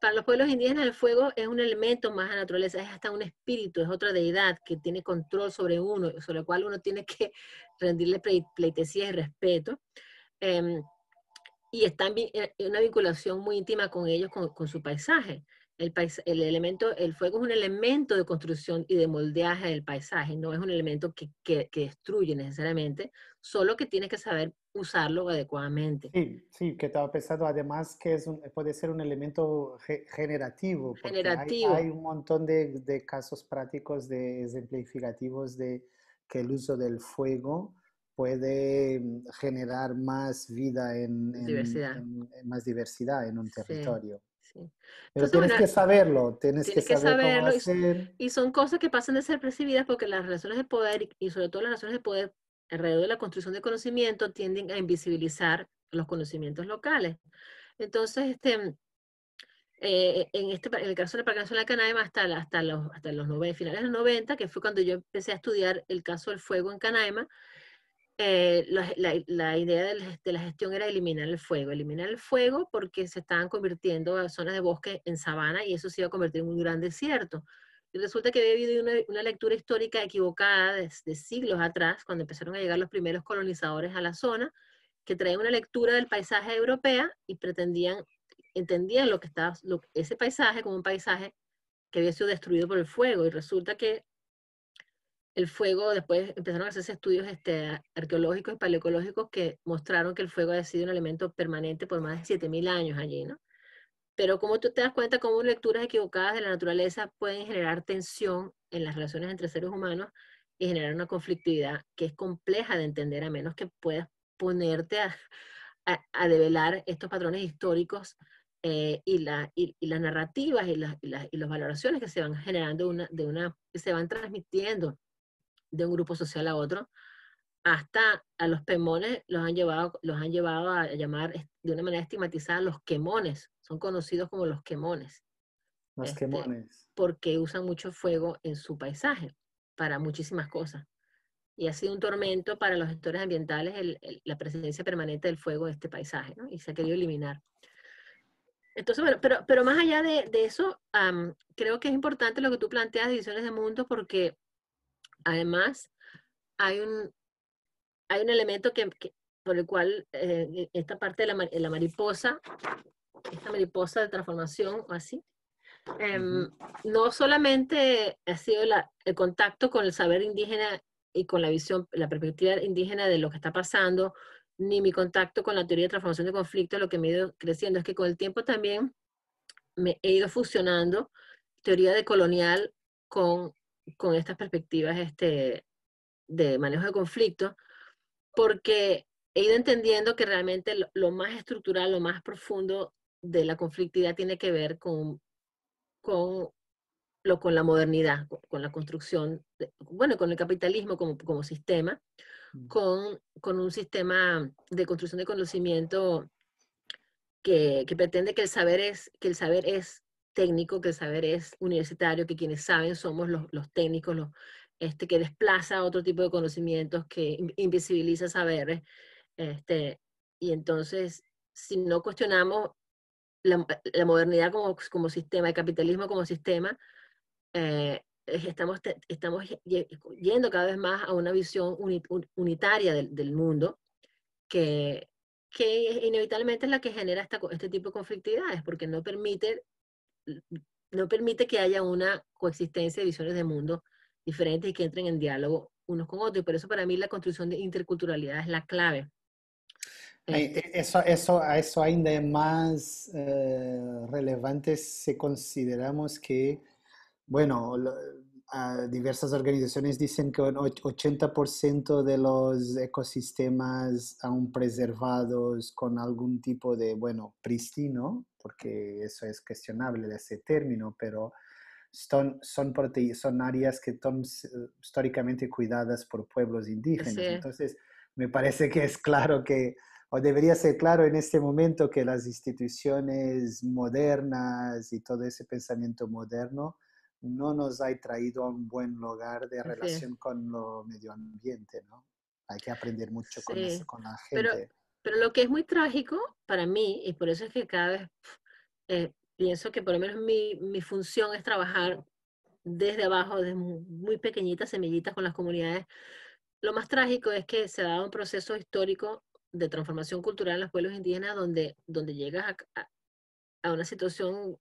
Para los pueblos indígenas el fuego es un elemento más a naturaleza, es hasta un espíritu, es otra deidad que tiene control sobre uno, sobre el cual uno tiene que rendirle pleitesía y respeto. Em, y está en, eh, una vinculación muy íntima con ellos, con su paisaje. El, elemento, el fuego es un elemento de construcción y de moldeaje del paisaje, no es un elemento que, que, destruye necesariamente, solo que tienes que saber usarlo adecuadamente. Sí, sí, que estaba pensado, además que es puede ser un elemento generativo. Generativo. Hay, un montón de, casos prácticos de ejemplificativos de que el uso del fuego puede mm, generar más vida en, más diversidad en un territorio. Pero tienes que saberlo, tienes, que, saberlo. y, son cosas que pasan de ser percibidas porque las relaciones de poder y sobre todo las relaciones de poder alrededor de la construcción de conocimiento tienden a invisibilizar los conocimientos locales. Entonces, este, eh, en, este, el caso de la Canaima hasta, hasta hasta los finales de los 90, que fue cuando yo empecé a estudiar el caso del fuego en Canaima, eh, la, idea de, la gestión era eliminar el fuego, eliminar el fuego porque se estaban convirtiendo zonas de bosque en sabana y eso se iba a convertir en un gran desierto. Y resulta que había habido una, lectura histórica equivocada desde siglos atrás, cuando empezaron a llegar los primeros colonizadores a la zona, que traían una lectura del paisaje europea y pretendían, entendían lo que estaba, ese paisaje como un paisaje que había sido destruido por el fuego. Y resulta que el fuego, después empezaron a hacerse estudios este, arqueológicos y paleocológicos que mostraron que el fuego ha sido un elemento permanente por más de 7.000 años allí, Pero como tú te das cuenta cómo lecturas equivocadas de la naturaleza pueden generar tensión en las relaciones entre seres humanos y generar una conflictividad que es compleja de entender a menos que puedas ponerte a, develar estos patrones históricos eh, y, las narrativas y las, valoraciones que se van generando de una, que se van transmitiendo de un grupo social a otro, hasta a los pemones los han llevado, los han llevado a llamar de una manera estigmatizada los quemones, son conocidos como los quemones. Los este, quemones. Porque usan mucho fuego en su paisaje para muchísimas cosas. Y ha sido un tormento para los gestores ambientales la presencia permanente del fuego en este paisaje, ¿no? Y se ha querido eliminar. Entonces, bueno, pero, pero más allá de, eso, creo que es importante lo que tú planteas divisiones de mundo porque Además, hay un, hay un elemento que, por el cual eh, esta parte de la, la, mariposa, esta mariposa de transformación o así, em, no solamente ha sido el contacto con el saber indígena y con la visión, la perspectiva indígena de lo que está pasando, ni mi contacto con la teoría de transformación de conflicto, lo que me ha ido creciendo es que con el tiempo también me he ido fusionando teoría de colonial con con estas perspectivas este, de manejo de conflicto, porque he ido entendiendo que realmente lo, más estructural, lo más profundo de la conflictividad tiene que ver con, con, lo, con la modernidad, con, la construcción, bueno, con el capitalismo como, como sistema, mm. con, con un sistema de construcción de conocimiento que, que, pretende que el saber es, que el saber es técnico, que el saber es universitario, que quienes saben somos los, técnicos, los, este, que desplaza otro tipo de conocimientos, que invisibiliza saberes. Este, y entonces, si no cuestionamos la, modernidad como, como, sistema, el capitalismo como sistema, eh, estamos, estamos yendo cada vez más a una visión unitaria del, mundo que, que, inevitablemente es la que genera esta, este tipo de conflictividades, porque no permite no permite que haya una coexistencia de visiones de mundo diferentes y que entren en diálogo unos con otros. Y por eso para mí la construcción de interculturalidad es la clave. Este e, eso, eso, eso ainda es más eh, relevante si consideramos que, bueno, diversas organizaciones dicen que el 80% de los ecosistemas aún preservados con algún tipo de, bueno, pristino, porque eso es cuestionable ese término, pero son, son, son áreas que son históricamente cuidadas por pueblos indígenas. Entonces, me parece que es claro que, o debería ser claro en este momento que las instituciones modernas y todo ese pensamiento moderno no nos ha traído a un buen lugar de relación con lo medio ambiente, ¿no? Hay que aprender mucho con, con la gente. Pero lo que es muy trágico para mí, y por eso es que cada vez eh, pienso que por lo menos mi, función es trabajar desde abajo, desde muy pequeñitas semillitas con las comunidades, lo más trágico es que se ha dado un proceso histórico de transformación cultural en los pueblos indígenas donde, donde llegas a, a una situación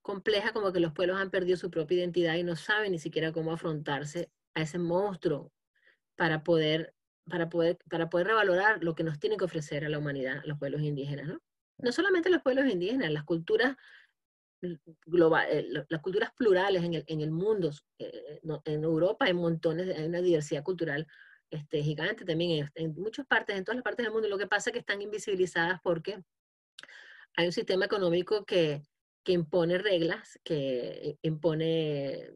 compleja como que los pueblos han perdido su propia identidad y no saben ni siquiera cómo afrontarse a ese monstruo para poder para poder, para poder revalorar lo que nos tienen que ofrecer a la humanidad los pueblos indígenas, ¿no? solamente los pueblos indígenas, las culturas globales, eh, las culturas plurales en el, mundo, eh, en Europa hay montones, hay una diversidad cultural este, gigante también en, en, muchas partes, en todas las partes del mundo. Lo que pasa es que están invisibilizadas porque hay un sistema económico que, que impone reglas, que eh, impone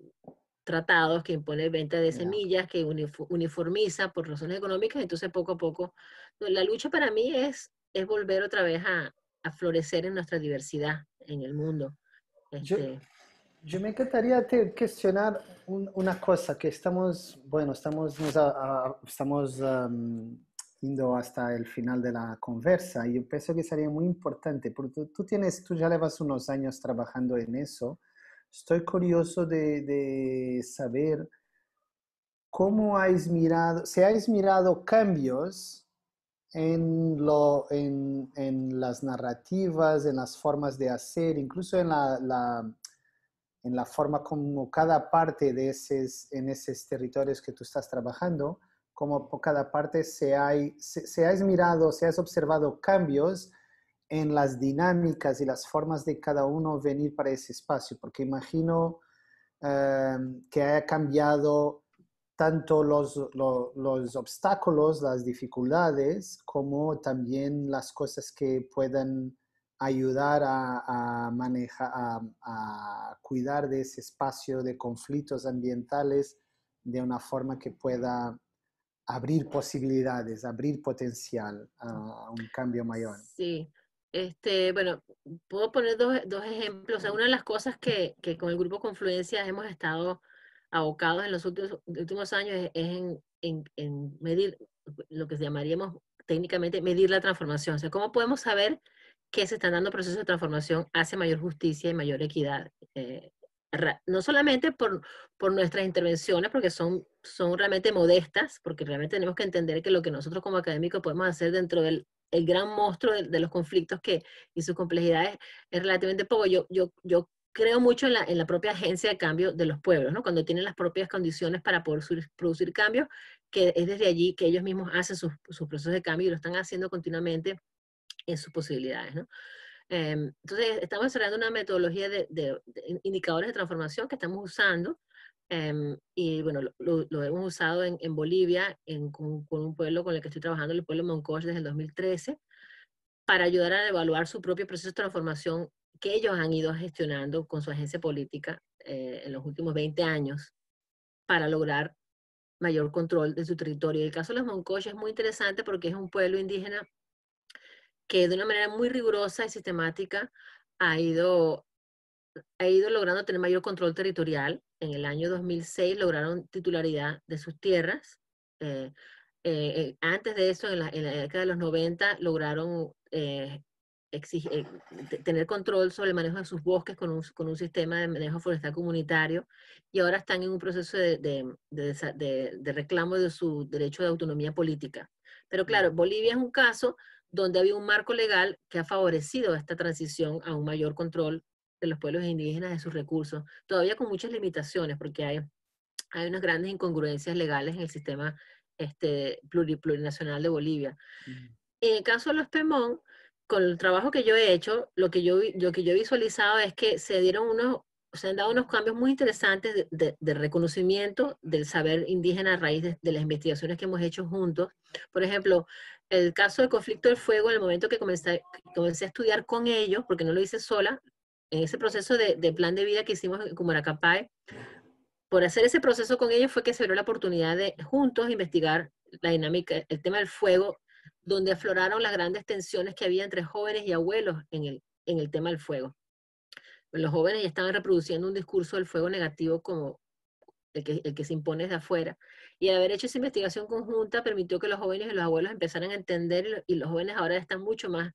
tratados que impone venta de semillas, que uniformiza por razones económicas, entonces poco a poco. La lucha para mí es, es volver otra vez a, florecer en nuestra diversidad en el mundo. yo, este. me encantaría te cuestionar una cosa que estamos, bueno, estamos, nos, estamos hasta el final de la conversa y yo pienso que sería muy importante, porque tú, tú, tienes, tú ya llevas unos años trabajando en eso Estoy curioso de, de saber cómo has mirado, si has mirado cambios en, lo, en, en, las narrativas, en las formas de hacer, incluso en la, la, en la forma como cada parte de esos, en esos territorios que tú estás trabajando, como por cada parte se, hay, se, mirado, se has observado cambios en las dinámicas y las formas de cada uno venir para ese espacio, porque imagino em, que haya cambiado tanto los, obstáculos, las dificultades, como también las cosas que puedan ayudar a, manejar, a, cuidar de ese espacio de conflictos ambientales de una forma que pueda abrir posibilidades, abrir potencial a, un cambio mayor. Sí, este, bueno, puedo poner dos, dos ejemplos. una de las cosas que, que, con el grupo Confluencia hemos estado abocados en los últimos, últimos años es, en, en, medir lo que llamaríamos técnicamente medir la transformación. O sea, ¿cómo podemos saber que se están dando procesos de transformación hacia mayor justicia y mayor equidad? Eh, no solamente por, por, nuestras intervenciones, porque son, son realmente modestas, porque realmente tenemos que entender que lo que nosotros como académicos podemos hacer dentro del el gran monstruo de, los conflictos que, y sus complejidades es relativamente poco. Yo, yo, yo creo mucho en la, en la, propia agencia de cambio de los pueblos, ¿no? cuando tienen las propias condiciones para poder producir cambios, que es desde allí que ellos mismos hacen sus, procesos de cambio y lo están haciendo continuamente en sus posibilidades. Em, entonces, estamos desarrollando una metodología de, indicadores de transformación que estamos usando Em, y bueno, lo, hemos usado en, Bolivia en, con, un pueblo con el que estoy trabajando, el pueblo Moncoche, desde el 2013, para ayudar a evaluar su propio proceso de transformación que ellos han ido gestionando con su agencia política eh, en los últimos 20 años para lograr mayor control de su territorio. Y el caso de los Moncoches es muy interesante porque es un pueblo indígena que de una manera muy rigurosa y sistemática ha ido ha ido logrando tener mayor control territorial. En el año 2006 lograron titularidad de sus tierras. Eh, eh, eh, antes de eso, en la, década de los 90, lograron tener control sobre el manejo de sus bosques con un, con un, sistema de manejo forestal comunitario y ahora están en un proceso de, de, de, de reclamo de su derecho de autonomía política. Pero claro, Bolivia es un caso donde había un marco legal que ha favorecido esta transición a un mayor control de los pueblos indígenas de sus recursos, todavía con muchas limitaciones, porque hay, hay unas grandes incongruencias legales en el sistema este, plurinacional de Bolivia. En el caso de los Pemón, con el trabajo que yo he hecho, lo que yo, lo que yo he visualizado es que se dieron unos, se han dado unos cambios muy interesantes de, de, reconocimiento del saber indígena a raíz de, las investigaciones que hemos hecho juntos. Por ejemplo, el caso del conflicto del fuego, en el momento que comencé, comencé a estudiar con ellos, porque no lo hice sola, en ese proceso de, plan de vida que hicimos en Cumaracapay, por hacer ese proceso con ellos fue que se dio la oportunidad de juntos investigar la dinámica, el tema del fuego, donde afloraron las grandes tensiones que había entre jóvenes y abuelos en el, en el tema del fuego. Los jóvenes ya estaban reproduciendo un discurso del fuego negativo como el que, el que se impone desde afuera. Y haber hecho esa investigación conjunta permitió que los jóvenes y los abuelos empezaran a entender y los jóvenes ahora están mucho más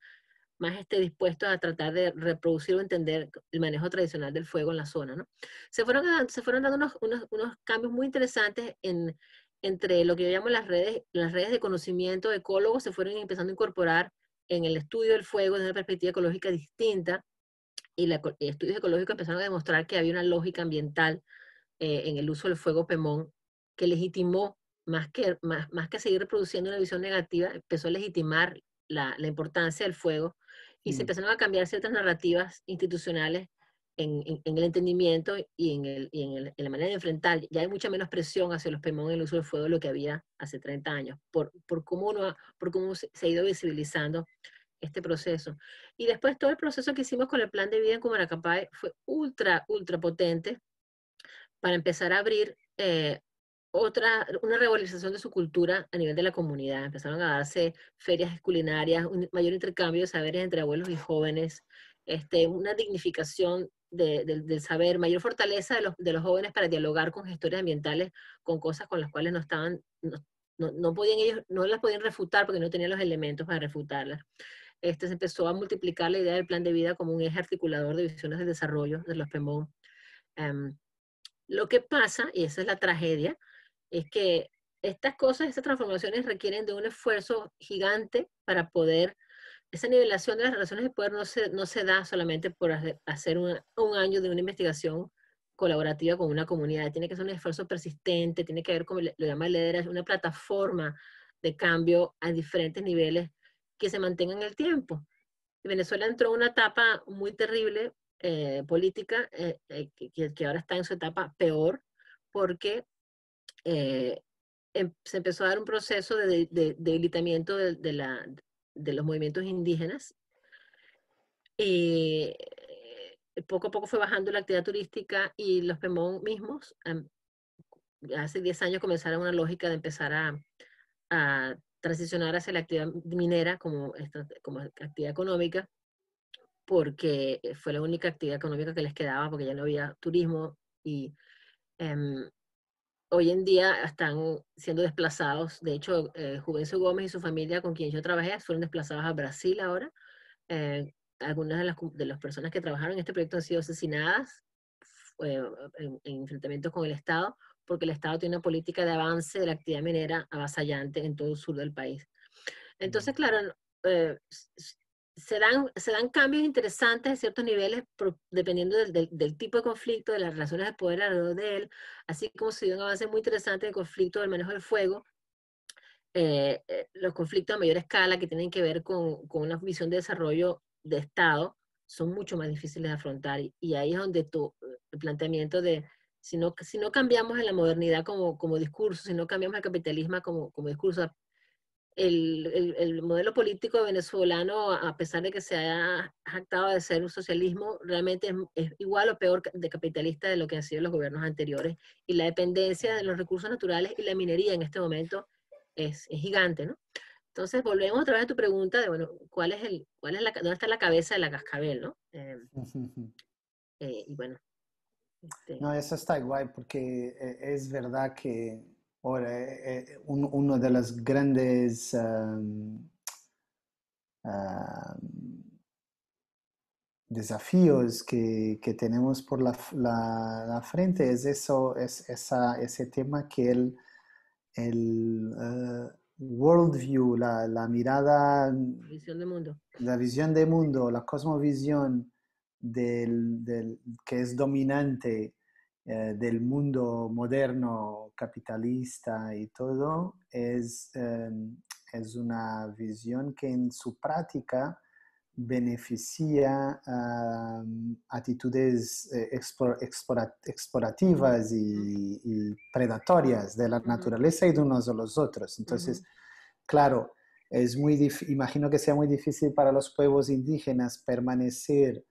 más esté dispuesto a tratar de reproducir o entender el manejo tradicional del fuego en la zona. ¿no? Se, fueron, se fueron dando unos, unos, cambios muy interesantes en, entre lo que yo llamo las redes, las redes de conocimiento, ecológico se fueron empezando a incorporar en el estudio del fuego desde una perspectiva ecológica distinta y los estudios ecológicos empezaron a demostrar que había una lógica ambiental eh, en el uso del fuego Pemón que legitimó, más que, más, más que seguir reproduciendo una visión negativa, empezó a legitimar la, la importancia del fuego y se mm. empezaron a cambiar ciertas narrativas institucionales en, el entendimiento y, en, la manera de enfrentar. Ya hay mucha menos presión hacia los pemón en el uso del fuego de lo que había hace 30 años, por, por cómo, por cómo se, ha ido visibilizando este proceso. Y después todo el proceso que hicimos con el plan de vida en Cumaracapay fue ultra, ultra potente para empezar a abrir eh, otra, una revalorización de su cultura a nivel de la comunidad. Empezaron a darse ferias culinarias, un mayor intercambio de saberes entre abuelos y jóvenes, este, una dignificación del saber, mayor fortaleza de los, de los, jóvenes para dialogar con gestores ambientales, con cosas con las cuales no estaban, no, podían ellos, no las podían refutar porque no tenían los elementos para refutarlas. Este, se empezó a multiplicar la idea del plan de vida como un eje articulador de visiones de desarrollo de los pemón lo que pasa, y esa es la tragedia, es que estas cosas, estas transformaciones requieren de un esfuerzo gigante para poder, esa nivelación de las relaciones de poder no se, no se da solamente por hacer un, año de una investigación colaborativa con una comunidad, tiene que ser un esfuerzo persistente, tiene que haber, como lo llama Leder, una plataforma de cambio a diferentes niveles que se mantenga en el tiempo. Venezuela entró en una etapa muy terrible eh, política, eh, eh, que, que ahora está en su etapa peor, porque eh, em, se empezó a dar un proceso de, debilitamiento de, la, de los movimientos indígenas. Y eh, poco a poco fue bajando la actividad turística y los Pemón mismos em, hace 10 años comenzaron una lógica de empezar a, a transicionar hacia la actividad minera como, como actividad económica, porque fue la única actividad económica que les quedaba, porque ya no había turismo y em, hoy en día están siendo desplazados. De hecho, eh, Juvencio Gómez y su familia con quien yo trabajé fueron desplazados a Brasil ahora. Eh, algunas de las, personas que trabajaron en este proyecto han sido asesinadas eh, en, en, enfrentamientos con el Estado, porque el Estado tiene una política de avance de la actividad minera avasallante en todo el sur del país. Entonces, claro, eh, se dan, cambios interesantes en ciertos niveles dependiendo del, tipo de conflicto, de las relaciones de poder alrededor de él, así como se dio un avance muy interesante en el conflicto del manejo del fuego, eh, eh, los conflictos a mayor escala que tienen que ver con, una visión de desarrollo de Estado son mucho más difíciles de afrontar y, ahí es donde tu, el planteamiento de si no, si no cambiamos en la modernidad como, discurso, si no cambiamos el capitalismo como, como discurso, el, el, modelo político venezolano, a pesar de que se haya jactado de ser un socialismo, realmente es, igual o peor de capitalista de lo que han sido los gobiernos anteriores. Y la dependencia de los recursos naturales y la minería en este momento es, es gigante, ¿no? Entonces, volvemos otra vez a tu pregunta de, bueno, ¿cuál es el, cuál es la, ¿dónde está la cabeza de la cascabel, no? Eh, eh, y bueno. Este no, eso está igual, porque eh, es verdad que Ahora, eh, eh, uno de los grandes desafíos que, tenemos por la, frente es eso, es ese tema que el, el uh, worldview, la, mirada, la visión de mundo, la visión de mundo, la cosmovisión del, del que es dominante eh, del mundo moderno capitalista y todo, em, es, una visión que en su práctica beneficia em, actitudes eh, explorativas y, predatorias de la naturaleza y de unos a los otros. Entonces, claro, es muy imagino que sea muy difícil para los pueblos indígenas permanecer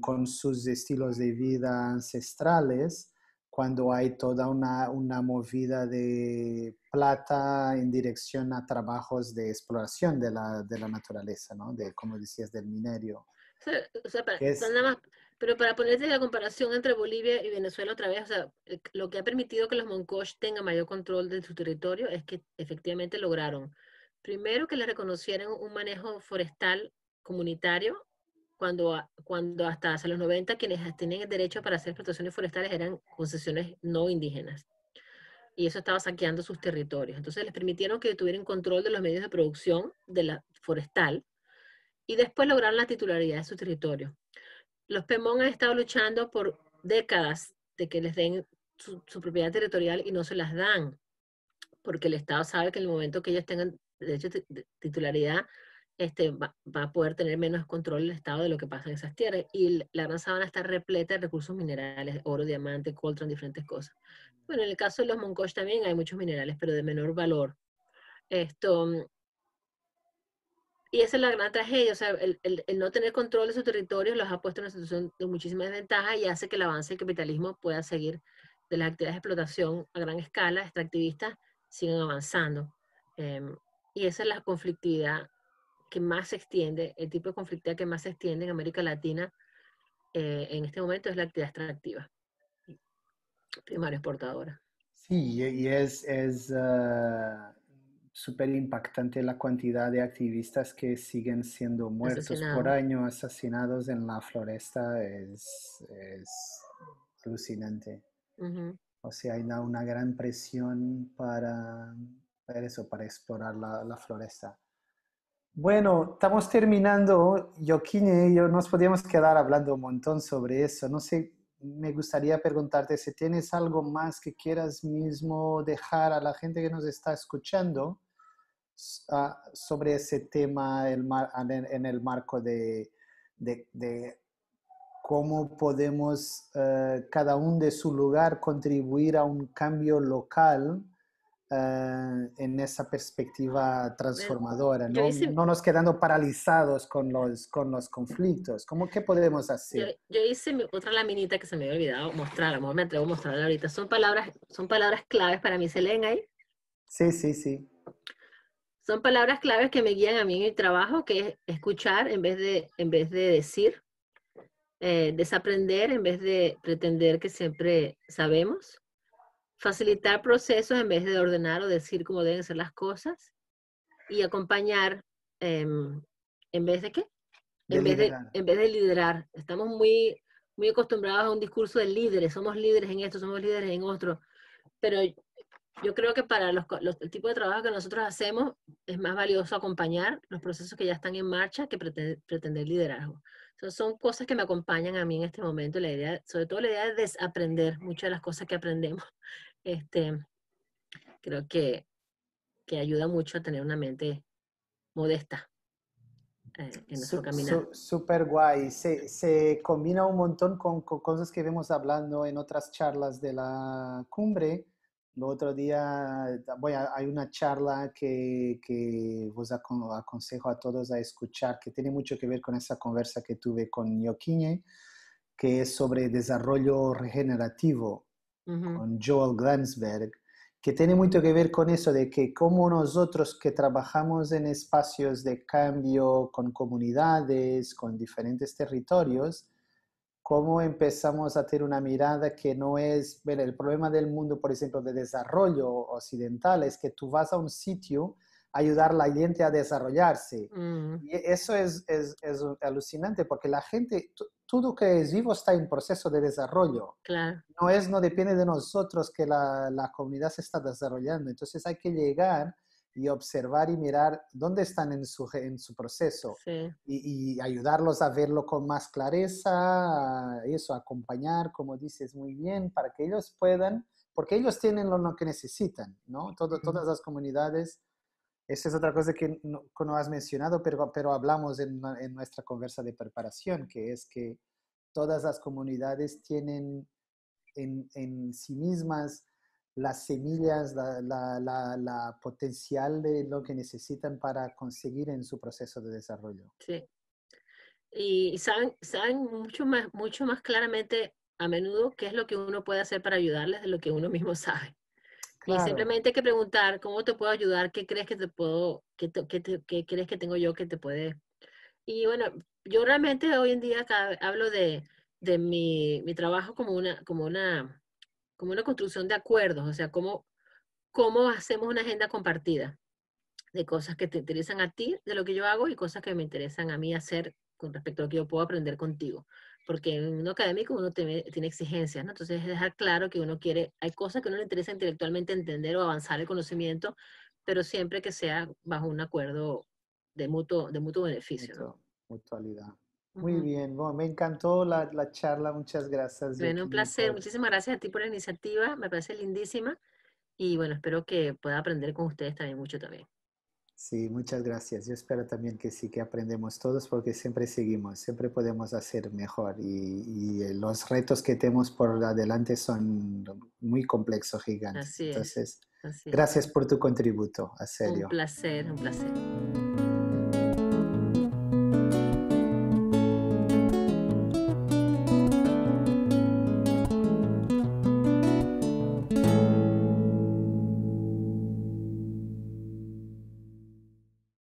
con sus estilos de vida ancestrales, cuando hay toda una, una, movida de plata en dirección a trabajos de exploración de la, de la naturaleza, ¿no? De, como decías, del minerio. pero para ponerte la comparación entre Bolivia y Venezuela otra vez, o sea, lo que ha permitido que los moncos tengan mayor control de su territorio es que efectivamente lograron, primero, que le reconocieran un manejo forestal comunitario cuando, hasta los 90 quienes tenían el derecho para hacer explotaciones forestales eran concesiones no indígenas. Y eso estaba saqueando sus territorios. Entonces les permitieron que tuvieran control de los medios de producción de la forestal y después lograron la titularidad de su territorio. Los Pemón han estado luchando por décadas de que les den su, su, propiedad territorial y no se las dan, porque el Estado sabe que en el momento que ellos tengan derecho de titularidad, este, va, a poder tener menos control del estado de lo que pasa en esas tierras. Y la gran sabana está repleta de recursos minerales, oro, diamante, coltrán, diferentes cosas. Bueno, en el caso de los moncos también hay muchos minerales, pero de menor valor. Esto, y esa es la gran tragedia, o sea, el, no tener control de su territorio los ha puesto en una situación de muchísima desventaja y hace que el avance del capitalismo pueda seguir de las actividades de explotación a gran escala, extractivistas, sigan avanzando. Em, y esa es la conflictividad que más se extiende, el tipo de conflicto que más se extiende en América Latina eh, en este momento es la actividad extractiva, primaria exportadora. Sí, y es, ah, súper impactante la cantidad de activistas que siguen siendo muertos por año, asesinados en la floresta, es, es alucinante. O sea, hay una, una gran presión para, eso, para explorar la, la floresta. Bueno, estamos terminando. Joaquín y yo nos podíamos quedar hablando un montón sobre eso. No sé, me gustaría preguntarte si tienes algo más que quieras mismo dejar a la gente que nos está escuchando ah, sobre ese tema en, el marco de, cómo podemos eh, cada uno de su lugar contribuir a un cambio local eh, en esa perspectiva transformadora, ¿no? no nos quedando paralizados con los, con los conflictos. ¿Cómo qué podemos hacer? Yo, hice otra laminita que se me había olvidado mostrar, a me atrevo a mostrarla ahorita. Son palabras, son palabras claves para mí, ¿se leen ahí? Sí, sí, sí. Son palabras claves que me guían a mí en mi trabajo, que es escuchar en vez de, en vez de decir, eh, desaprender en vez de pretender que siempre sabemos facilitar procesos en vez de ordenar o decir cómo deben ser las cosas y acompañar em, en vez de qué? en, vez de, en, vez de, liderar. Estamos muy, muy acostumbrados a un discurso de líderes, somos líderes en esto, somos líderes en otro, pero yo creo que para los, el tipo de trabajo que nosotros hacemos es más valioso acompañar los procesos que ya están en marcha que pretender, pretender liderazgo son cosas que me acompañan a mí en este momento, la idea, sobre todo la idea de desaprender muchas de las cosas que aprendemos. Este, creo que, que ayuda mucho a tener una mente modesta. Eh, en nuestro camino. Súper guay. Se, se, combina un montón con, con, cosas que vemos hablando en otras charlas de la cumbre, lo otro día voy hay una charla que, que os aconsejo a todos a escuchar, que tiene mucho que ver con esa conversa que tuve con Joaquín, que es sobre desarrollo regenerativo con Joel Glansberg, que tiene mucho que ver con eso de que como nosotros que trabajamos en espacios de cambio con comunidades, con diferentes territorios, cómo empezamos a tener una mirada que no es, bueno, el problema del mundo, por ejemplo, de desarrollo occidental es que tú vas a un sitio a ayudar a la gente a desarrollarse. Mm. Y eso es, es, es, alucinante porque la gente, todo que es vivo está en proceso de desarrollo. Claro. No, es, no depende de nosotros que la, la comunidad se está desarrollando. Entonces hay que llegar y observar y mirar dónde están en su, en su proceso y, ayudarlos a verlo con más clareza, eso, acompañar, como dices, muy bien, para que ellos puedan, porque ellos tienen lo que necesitan, ¿no? todas las comunidades, esa es otra cosa que no, has mencionado, pero, pero hablamos en, nuestra conversa de preparación, que es que todas las comunidades tienen en, en sí mismas las semillas, la, la, la, potencial de lo que necesitan para conseguir en su proceso de desarrollo. Sí. Y saben, saben mucho, más, mucho más claramente a menudo qué es lo que uno puede hacer para ayudarles de lo que uno mismo sabe. Y simplemente hay que preguntar, ¿cómo te puedo ayudar? ¿Qué crees que te puedo, que tengo yo que te puede? Y bueno, yo realmente hoy en día hablo de, de mi, mi trabajo como una, como una como una construcción de acuerdos, o sea, cómo, cómo hacemos una agenda compartida de cosas que te interesan a ti, de lo que yo hago y cosas que me interesan a mí hacer con respecto a lo que yo puedo aprender contigo. Porque en un académico uno tiene, exigencias, ¿no? Entonces es dejar claro que uno quiere, hay cosas que uno le interesa intelectualmente entender o avanzar el conocimiento, pero siempre que sea bajo un acuerdo de mutuo, de mutuo beneficio. Mutualidad. Muy bien, bueno, me encantó la, la, charla, muchas gracias. Bueno, un placer, pues. muchísimas gracias a ti por la iniciativa, me parece lindísima y bueno, espero que pueda aprender con ustedes también mucho también. Sí, muchas gracias. Yo espero también que sí, que aprendemos todos porque siempre seguimos, siempre podemos hacer mejor y, y los retos que tenemos por adelante son muy complejos, gigantes. Así es, Entonces, gracias por tu contributo, a serio. Un placer, un placer.